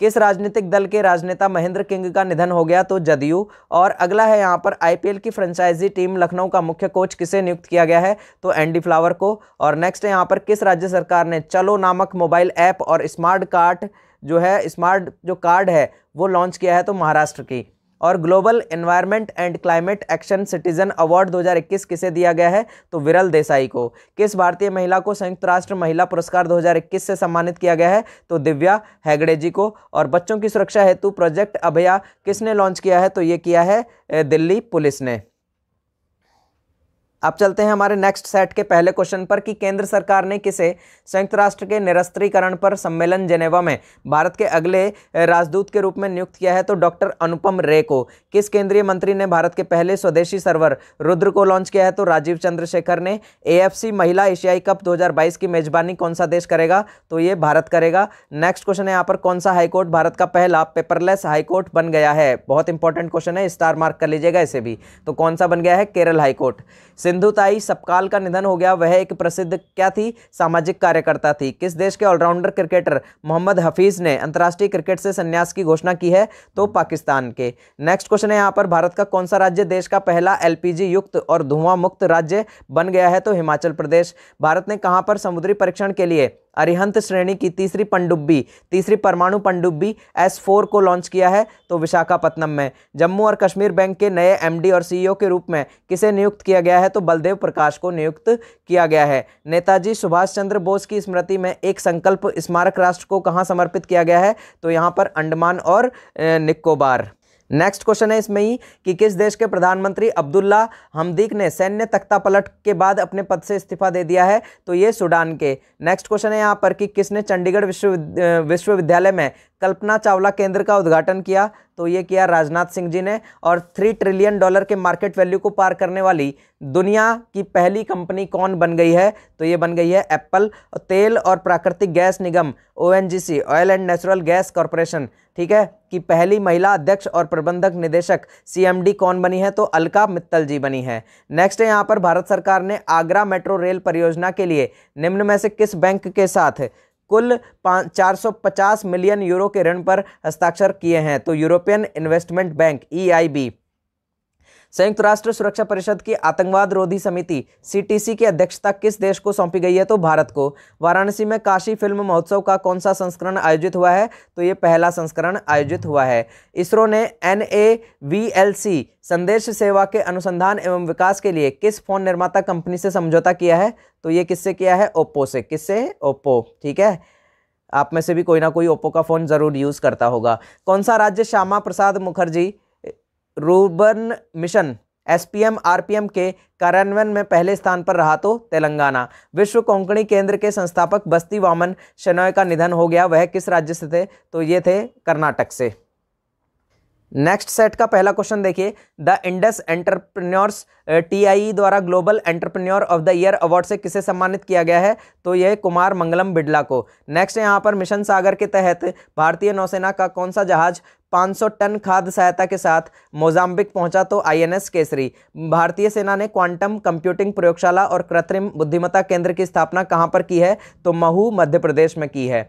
किस राजनीतिक दल के राजनेता महेंद्र किंग का निधन हो गया तो जदयू और अगला है यहाँ पर आईपीएल की फ्रेंचाइजी टीम लखनऊ का मुख्य कोच किसे नियुक्त किया गया है तो एंडी फ्लावर को और नेक्स्ट है यहाँ पर किस राज्य सरकार ने चलो नामक मोबाइल ऐप और स्मार्ट कार्ड जो है स्मार्ट जो कार्ड है वो लॉन्च किया है तो महाराष्ट्र की और global environment and climate action citizen award 2021 किसे दिया गया है तो विरल देसाई को किस भारतीय महिला को संयुक्त राष्ट्र महिला पुरस्कार 2021 से सम्मानित किया गया है तो दिव्या हैगड़े जी को और बच्चों की सुरक्षा हेतु प्रोजेक्ट अभया किसने लॉन्च किया है तो ये किया है दिल्ली पुलिस ने अब चलते हैं हमारे नेक्स्ट सेट के पहले क्वेश्चन पर कि केंद्र सरकार ने किसे संयुक्त राष्ट्र के निरस्त्रीकरण पर सम्मेलन जेनेवा में भारत के अगले राजदूत के रूप में नियुक्त किया है तो डॉक्टर अनुपम रे को किस केंद्रीय मंत्री ने भारत के पहले स्वदेशी सर्वर रुद्र को लॉन्च किया है तो राजीव चंद्रशेखर ने ए महिला एशियाई कप दो की मेजबानी कौन सा देश करेगा तो ये भारत करेगा नेक्स्ट क्वेश्चन है यहाँ पर कौन सा हाईकोर्ट भारत का पहला पेपरलेस हाईकोर्ट बन गया है बहुत इंपॉर्टेंट क्वेश्चन है स्टार मार्क कर लीजिएगा इसे भी तो कौन सा बन गया है केरल हाईकोर्ट सिंधुताई सपकाल का निधन हो गया वह एक प्रसिद्ध क्या थी सामाजिक कार्यकर्ता थी किस देश के ऑलराउंडर क्रिकेटर मोहम्मद हफीज़ ने अंतर्राष्ट्रीय क्रिकेट से संन्यास की घोषणा की है तो पाकिस्तान के नेक्स्ट क्वेश्चन है यहाँ पर भारत का कौन सा राज्य देश का पहला एल युक्त और धुआं मुक्त राज्य बन गया है तो हिमाचल प्रदेश भारत ने कहाँ पर समुद्री परीक्षण के लिए अरिहंत श्रेणी की तीसरी पनडुब्बी तीसरी परमाणु पनडुब्बी एस फोर को लॉन्च किया है तो विशाखापत्नम में जम्मू और कश्मीर बैंक के नए एमडी और सीईओ e के रूप में किसे नियुक्त किया गया है तो बलदेव प्रकाश को नियुक्त किया गया है नेताजी सुभाष चंद्र बोस की स्मृति में एक संकल्प स्मारक राष्ट्र को कहाँ समर्पित किया गया है तो यहाँ पर अंडमान और निकोबार नेक्स्ट क्वेश्चन है इसमें ही कि किस देश के प्रधानमंत्री अब्दुल्ला हमदीक ने सैन्य तख्ता पलट के बाद अपने पद से इस्तीफा दे दिया है तो ये सूडान के नेक्स्ट क्वेश्चन है यहाँ पर कि किसने चंडीगढ़ विश्वविद्यालय में कल्पना चावला केंद्र का उद्घाटन किया तो ये किया राजनाथ सिंह जी ने और थ्री ट्रिलियन डॉलर के मार्केट वैल्यू को पार करने वाली दुनिया की पहली कंपनी कौन बन गई है तो ये बन गई है एप्पल तेल और प्राकृतिक गैस निगम O oil and natural gas corporation ठीक है कि पहली महिला अध्यक्ष और प्रबंधक निदेशक सीएमडी कौन बनी है तो अलका मित्तल जी बनी है नेक्स्ट है यहाँ पर भारत सरकार ने आगरा मेट्रो रेल परियोजना के लिए निम्न में से किस बैंक के साथ कुल पाँच पचास मिलियन यूरो के ऋण पर हस्ताक्षर किए हैं तो European investment bank E I B संयुक्त राष्ट्र सुरक्षा परिषद की आतंकवाद रोधी समिति सीटीसी की अध्यक्षता किस देश को सौंपी गई है तो भारत को वाराणसी में काशी फिल्म महोत्सव का कौन सा संस्करण आयोजित हुआ है तो ये पहला संस्करण आयोजित हुआ है इसरो ने एन संदेश सेवा के अनुसंधान एवं विकास के लिए किस फोन निर्माता कंपनी से समझौता किया है तो ये किससे किया है ओप्पो से किससे ओप्पो ठीक है आप में से भी कोई ना कोई ओप्पो का फ़ोन ज़रूर यूज़ करता होगा कौन सा राज्य Shyama Prasad Mukherjee rurban mission SPM RPM के कार्यान्वयन में पहले स्थान पर रहा तो तेलंगाना विश्व कोंकणी केंद्र के संस्थापक बस्ती वामन शनोय का निधन हो गया वह किस राज्य से थे तो ये थे कर्नाटक से नेक्स्ट सेट का पहला क्वेश्चन देखिए द इंडस एंटरप्रेन्योर्स टीआई द्वारा global entrepreneur of the year award से किसे सम्मानित किया गया है तो यह कुमार मंगलम बिड़ला को नेक्स्ट यहाँ पर मिशन सागर के तहत भारतीय नौसेना का कौन सा जहाज 500 टन खाद्य सहायता के साथ मोजाम्बिक पहुंचा तो आईएनएस केसरी भारतीय सेना ने क्वांटम कंप्यूटिंग प्रयोगशाला और कृत्रिम बुद्धिमत्ता केंद्र की स्थापना कहां पर की है तो महू मध्य प्रदेश में की है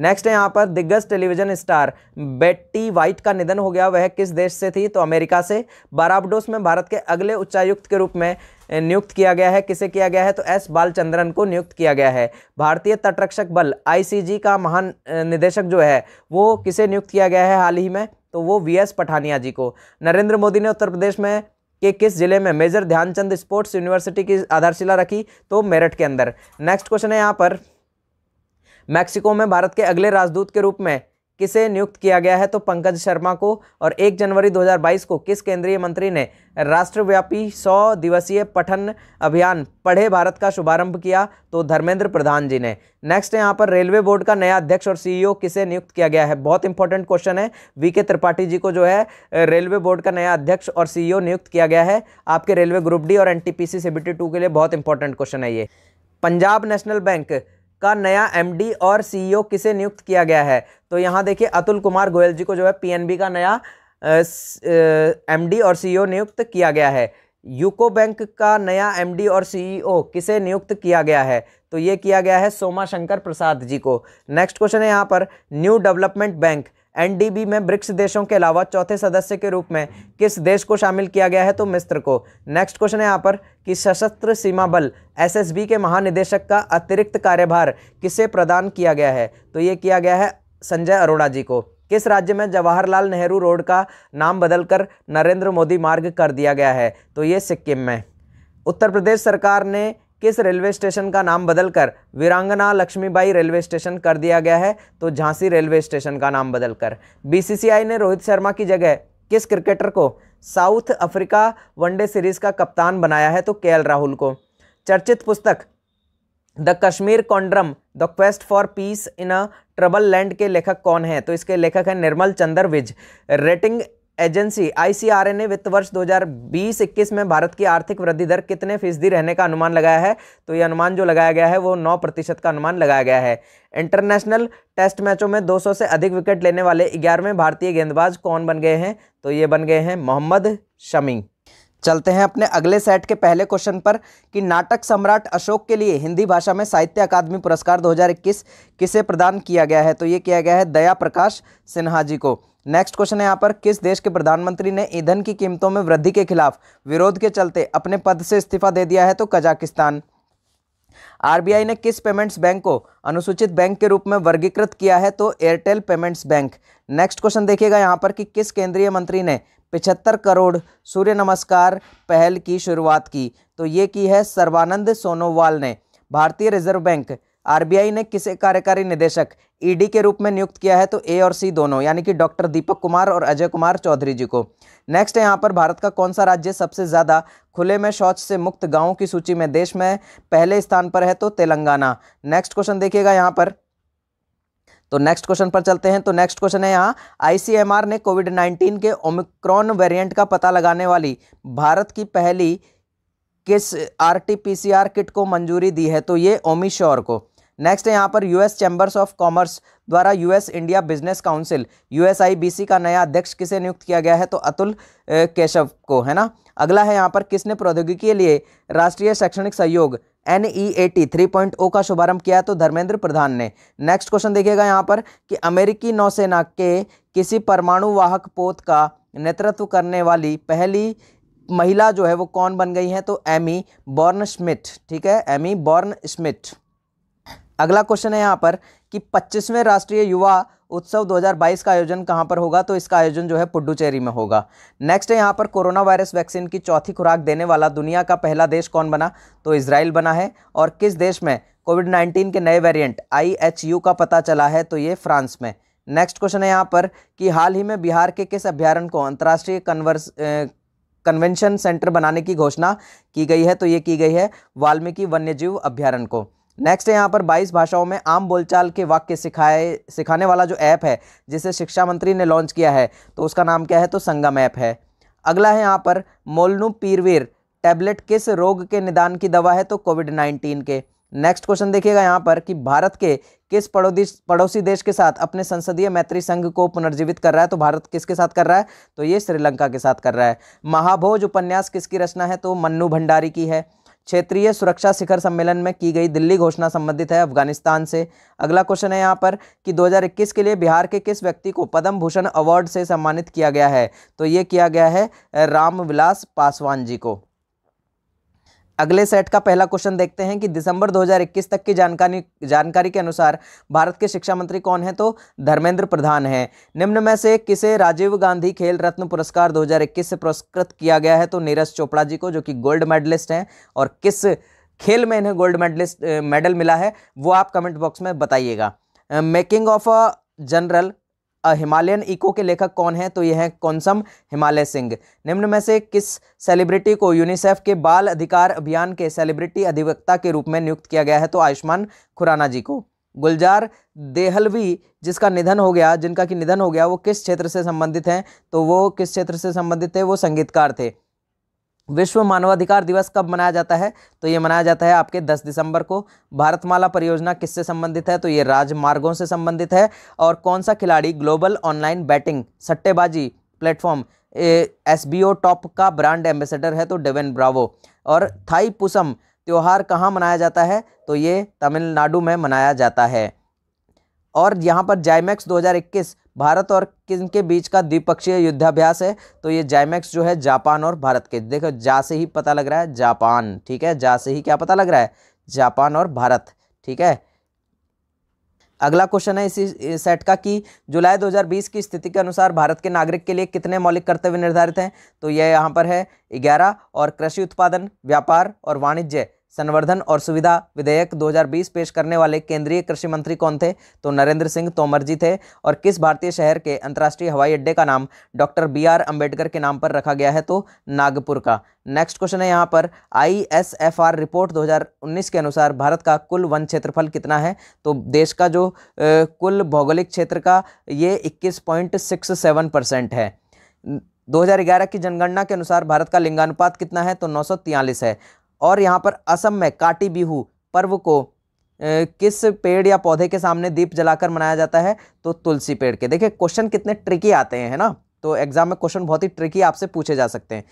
नेक्स्ट है यहाँ पर दिग्गज टेलीविजन स्टार बेट्टी वाइट का निधन हो गया वह किस देश से थी तो अमेरिका से बाराबडोस में भारत के अगले उच्चायुक्त के रूप में नियुक्त किया गया है किसे किया गया है तो एस बालचंद्रन को नियुक्त किया गया है भारतीय तटरक्षक बल आईसीजी का महान निदेशक जो है वो किसे नियुक्त किया गया है हाल ही में तो वो वी एस पठानिया जी को नरेंद्र मोदी ने उत्तर प्रदेश में के किस जिले में मेजर ध्यानचंद स्पोर्ट्स यूनिवर्सिटी की आधारशिला रखी तो मेरठ के अंदर नेक्स्ट क्वेश्चन है यहाँ पर मैक्सिको में भारत के अगले राजदूत के रूप में किसे नियुक्त किया गया है तो पंकज शर्मा को और 1 जनवरी 2022 को किस केंद्रीय मंत्री ने राष्ट्रव्यापी 100 दिवसीय पठन अभियान पढ़े भारत का शुभारंभ किया तो धर्मेंद्र प्रधान जी ने नेक्स्ट यहाँ पर रेलवे बोर्ड का नया अध्यक्ष और सीईओ e किसे नियुक्त किया गया है बहुत इंपॉर्टेंट क्वेश्चन है वी के त्रिपाठी जी को जो है रेलवे बोर्ड का नया अध्यक्ष और सीईओ e नियुक्त किया गया है आपके रेलवे ग्रुप डी और एन टी के लिए बहुत इंपॉर्टेंट क्वेश्चन है ये पंजाब नेशनल बैंक का नया एमडी और सीईओ e किसे नियुक्त किया गया है तो यहाँ देखिए अतुल कुमार गोयल जी को जो है पीएनबी का नया एमडी और सीईओ e नियुक्त किया गया है यूको बैंक का नया एमडी और सीईओ e किसे नियुक्त किया गया है तो ये किया गया है सोमा शंकर प्रसाद जी को नेक्स्ट क्वेश्चन है यहाँ पर न्यू डेवलपमेंट बैंक एनडीबी में ब्रिक्स देशों के अलावा चौथे सदस्य के रूप में किस देश को शामिल किया गया है तो मिस्र को नेक्स्ट क्वेश्चन है यहाँ पर कि सशस्त्र सीमा बल एसएसबी के महानिदेशक का अतिरिक्त कार्यभार किसे प्रदान किया गया है तो ये किया गया है संजय अरोड़ा जी को किस राज्य में जवाहरलाल नेहरू रोड का नाम बदलकर नरेंद्र मोदी मार्ग कर दिया गया है तो ये सिक्किम में उत्तर प्रदेश सरकार ने किस रेलवे स्टेशन का नाम बदलकर वीरांगना लक्ष्मीबाई रेलवे स्टेशन कर दिया गया है तो झांसी रेलवे स्टेशन का नाम बदलकर बीसीसीआई ने रोहित शर्मा की जगह किस क्रिकेटर को साउथ अफ्रीका वनडे सीरीज का कप्तान बनाया है तो के राहुल को चर्चित पुस्तक the Kashmir conundrum the quest for peace in a troubled land के लेखक कौन है तो इसके लेखक हैं Nirmal Chandra Vij rating agency ICRA ने वित्त वर्ष 2020-21 में भारत की आर्थिक वृद्धि दर कितने फीसदी रहने का अनुमान लगाया है तो ये अनुमान जो लगाया गया है वो 9 प्रतिशत का अनुमान लगाया गया है इंटरनेशनल टेस्ट मैचों में 200 से अधिक विकेट लेने वाले ग्यारहवें भारतीय गेंदबाज कौन बन गए हैं तो ये बन गए हैं मोहम्मद शमी चलते हैं अपने अगले सेट के पहले क्वेश्चन पर कि नाटक सम्राट अशोक के लिए हिंदी भाषा में साहित्य अकादमी पुरस्कार 2021 किसे प्रदान किया गया है तो ये किया गया है दया प्रकाश सिन्हा जी को नेक्स्ट क्वेश्चन है यहाँ पर किस देश के प्रधानमंत्री ने ईंधन की कीमतों में वृद्धि के खिलाफ विरोध के चलते अपने पद से इस्तीफा दे दिया है तो कजाकिस्तान आरबीआई ने किस पेमेंट्स बैंक को अनुसूचित बैंक के रूप में वर्गीकृत किया है तो Airtel payments bank next question देखिएगा यहाँ पर कि किस केंद्रीय मंत्री ने पिछहत्तर करोड़ सूर्य नमस्कार पहल की शुरुआत की तो ये की है सर्वानंद सोनोवाल ने भारतीय रिजर्व बैंक आरबीआई ने किसे कार्यकारी निदेशक ईडी के रूप में नियुक्त किया है तो ए और सी दोनों यानी कि डॉक्टर दीपक कुमार और अजय कुमार चौधरी जी को नेक्स्ट है यहाँ पर भारत का कौन सा राज्य सबसे ज़्यादा खुले में शौच से मुक्त गांवों की सूची में देश में पहले स्थान पर है तो तेलंगाना नेक्स्ट क्वेश्चन देखिएगा यहाँ पर तो नेक्स्ट क्वेश्चन पर चलते हैं तो नेक्स्ट क्वेश्चन है यहाँ आईसीएमआर ने कोविड नाइन्टीन के ओमिक्रॉन वेरिएंट का पता लगाने वाली भारत की पहली किस आर किट को मंजूरी दी है तो ये ओमिश्योर को नेक्स्ट है यहाँ पर यूएस चैम्बर्स ऑफ कॉमर्स द्वारा US India business council USIBC का नया अध्यक्ष किसे नियुक्त किया गया है तो अतुल केशव को है ना अगला है यहाँ पर किसने प्रौद्योगिकी के लिए राष्ट्रीय शैक्षणिक सहयोग N E A T three point O का शुभारंभ किया तो धर्मेंद्र प्रधान ने नेक्स्ट क्वेश्चन देखिएगा यहाँ पर कि अमेरिकी नौसेना के किसी परमाणु वाहक पोत का नेतृत्व करने वाली पहली महिला जो है वो कौन बन गई है तो एमी बॉर्न स्मिथ ठीक है एमी बॉर्न स्मिथ अगला क्वेश्चन है यहाँ पर कि पच्चीसवें राष्ट्रीय युवा उत्सव 2022 का आयोजन कहाँ पर होगा तो इसका आयोजन जो है पुडुचेरी में होगा नेक्स्ट है यहाँ पर कोरोना वायरस वैक्सीन की चौथी खुराक देने वाला दुनिया का पहला देश कौन बना तो इसराइल बना है और किस देश में कोविड 19 के नए वेरिएंट आई का पता चला है तो ये फ्रांस में नेक्स्ट क्वेश्चन है यहाँ पर कि हाल ही में बिहार के किस अभ्यारण को अंतर्राष्ट्रीय कन्वर्स कन्वेंशन सेंटर बनाने की घोषणा की गई है तो ये की गई है वाल्मीकि वन्यजीव अभ्यारण को नेक्स्ट है यहाँ पर 22 भाषाओं में आम बोलचाल के वाक्य सिखाए सिखाने वाला जो ऐप है जिसे शिक्षा मंत्री ने लॉन्च किया है तो उसका नाम क्या है तो संगम ऐप है अगला है यहाँ पर मोलनू पीरवीर टैबलेट किस रोग के निदान की दवा है तो कोविड नाइन्टीन के नेक्स्ट क्वेश्चन देखिएगा यहाँ पर कि भारत के किस पड़ोसी पड़ोसी देश के साथ अपने संसदीय मैत्री संघ को पुनर्जीवित कर रहा है तो भारत किसके साथ कर रहा है तो ये श्रीलंका के साथ कर रहा है महाभोज उपन्यास किसकी रचना है तो मन्नू भंडारी की है क्षेत्रीय सुरक्षा शिखर सम्मेलन में की गई दिल्ली घोषणा संबंधित है अफगानिस्तान से अगला क्वेश्चन है यहाँ पर कि 2021 के लिए बिहार के किस व्यक्ति को पद्म भूषण अवार्ड से सम्मानित किया गया है तो ये किया गया है रामविलास पासवान जी को अगले सेट का पहला क्वेश्चन देखते हैं कि दिसंबर 2021 तक की जानकारी जानकारी के अनुसार भारत के शिक्षा मंत्री कौन है तो धर्मेंद्र प्रधान हैं निम्न में से किसे राजीव गांधी खेल रत्न पुरस्कार 2021 से पुरस्कृत किया गया है तो नीरज चोपड़ा जी को जो कि गोल्ड मेडलिस्ट हैं और किस खेल में इन्हें गोल्ड मेडलिस्ट मेडल मिला है वो आप कमेंट बॉक्स में बताइएगा making of a general Himalayan echo के लेखक कौन हैं तो ये हैं कौनसम हिमालय सिंह निम्न में से किस सेलिब्रिटी को यूनिसेफ के बाल अधिकार अभियान के सेलिब्रिटी अधिवक्ता के रूप में नियुक्त किया गया है तो आयुष्मान खुराना जी को गुलजार देहलवी जिसका निधन हो गया जिनका कि निधन हो गया वो किस क्षेत्र से संबंधित हैं तो वो किस क्षेत्र से संबंधित थे वो संगीतकार थे विश्व मानवाधिकार दिवस कब मनाया जाता है तो ये मनाया जाता है आपके 10 दिसंबर को भारतमाला परियोजना किससे संबंधित है तो ये राजमार्गों से संबंधित है और कौन सा खिलाड़ी ग्लोबल ऑनलाइन बैटिंग सट्टेबाजी platform S B O top का ब्रांड एम्बेसडर है तो डेवन ब्रावो और थाई पुसम त्यौहार कहाँ मनाया जाता है तो ये तमिलनाडु में मनाया जाता है और यहाँ पर जाइमैक्स दो भारत और किन के बीच का द्विपक्षीय युद्धाभ्यास है तो ये जाइमैक्स जो है जापान और भारत के देखो जा से ही पता लग रहा है जापान ठीक है जा से ही क्या पता लग रहा है जापान और भारत ठीक है अगला क्वेश्चन है इसी सेट का कि जुलाई 2020 की स्थिति के अनुसार भारत के नागरिक के लिए कितने मौलिक कर्तव्य निर्धारित हैं तो यह यहाँ पर है ग्यारह और कृषि उत्पादन व्यापार और वाणिज्य संवर्धन और सुविधा विधेयक 2020 पेश करने वाले केंद्रीय कृषि मंत्री कौन थे तो नरेंद्र सिंह तोमर जी थे और किस भारतीय शहर के अंतर्राष्ट्रीय हवाई अड्डे का नाम डॉक्टर बी आर अम्बेडकर के नाम पर रखा गया है तो नागपुर का नेक्स्ट क्वेश्चन है यहाँ पर I S F R report 2019 के अनुसार भारत का कुल वन क्षेत्रफल कितना है तो देश का जो ए, कुल भौगोलिक क्षेत्र का ये इक्कीस परसेंट है 2011 की जनगणना के अनुसार भारत का लिंगानुपात कितना है तो नौ है और यहाँ पर असम में काटी बिहू पर्व को किस पेड़ या पौधे के सामने दीप जलाकर मनाया जाता है तो तुलसी पेड़ के देखिए क्वेश्चन कितने ट्रिकी आते हैं है ना तो एग्जाम में क्वेश्चन बहुत ही ट्रिकी आपसे पूछे जा सकते हैं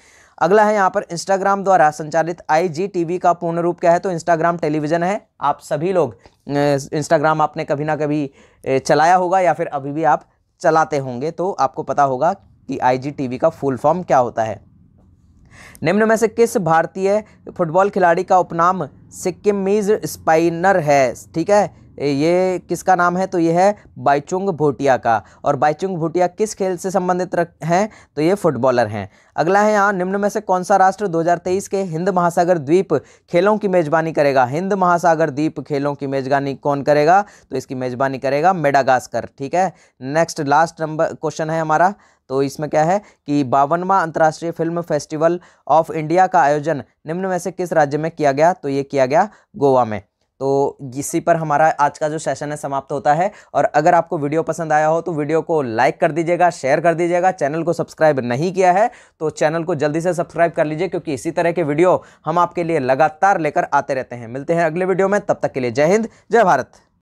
अगला है यहाँ पर इंस्टाग्राम द्वारा संचालित आईजीटीवी का पूर्ण रूप क्या है तो इंस्टाग्राम टेलीविज़न है आप सभी लोग इंस्टाग्राम आपने कभी ना कभी चलाया होगा या फिर अभी भी आप चलाते होंगे तो आपको पता होगा कि वी का फुल फॉर्म क्या होता है निम्न में से किस भारतीय फुटबॉल खिलाड़ी का उपनाम सिक्किमीज स्पाइनर है ठीक है ये किसका नाम है तो ये है बाइचुंग भोटिया का और बाइचुंग भोटिया किस खेल से संबंधित हैं तो ये फुटबॉलर हैं अगला है यहाँ निम्न में से कौन सा राष्ट्र 2023 के हिंद महासागर द्वीप खेलों की मेजबानी करेगा हिंद महासागर द्वीप खेलों की मेजबानी कौन करेगा तो इसकी मेजबानी करेगा मेडागास्कर ठीक है नेक्स्ट लास्ट नंबर क्वेश्चन है हमारा तो इसमें क्या है कि बावनवा अंतर्राष्ट्रीय फिल्म फेस्टिवल ऑफ इंडिया का आयोजन निम्न में से किस राज्य में किया गया तो ये किया गया गोवा में तो इसी पर हमारा आज का जो सेशन है समाप्त होता है और अगर आपको वीडियो पसंद आया हो तो वीडियो को लाइक कर दीजिएगा शेयर कर दीजिएगा चैनल को सब्सक्राइब नहीं किया है तो चैनल को जल्दी से सब्सक्राइब कर लीजिए क्योंकि इसी तरह के वीडियो हम आपके लिए लगातार लेकर आते रहते हैं मिलते हैं अगले वीडियो में तब तक के लिए जय हिंद जय भारत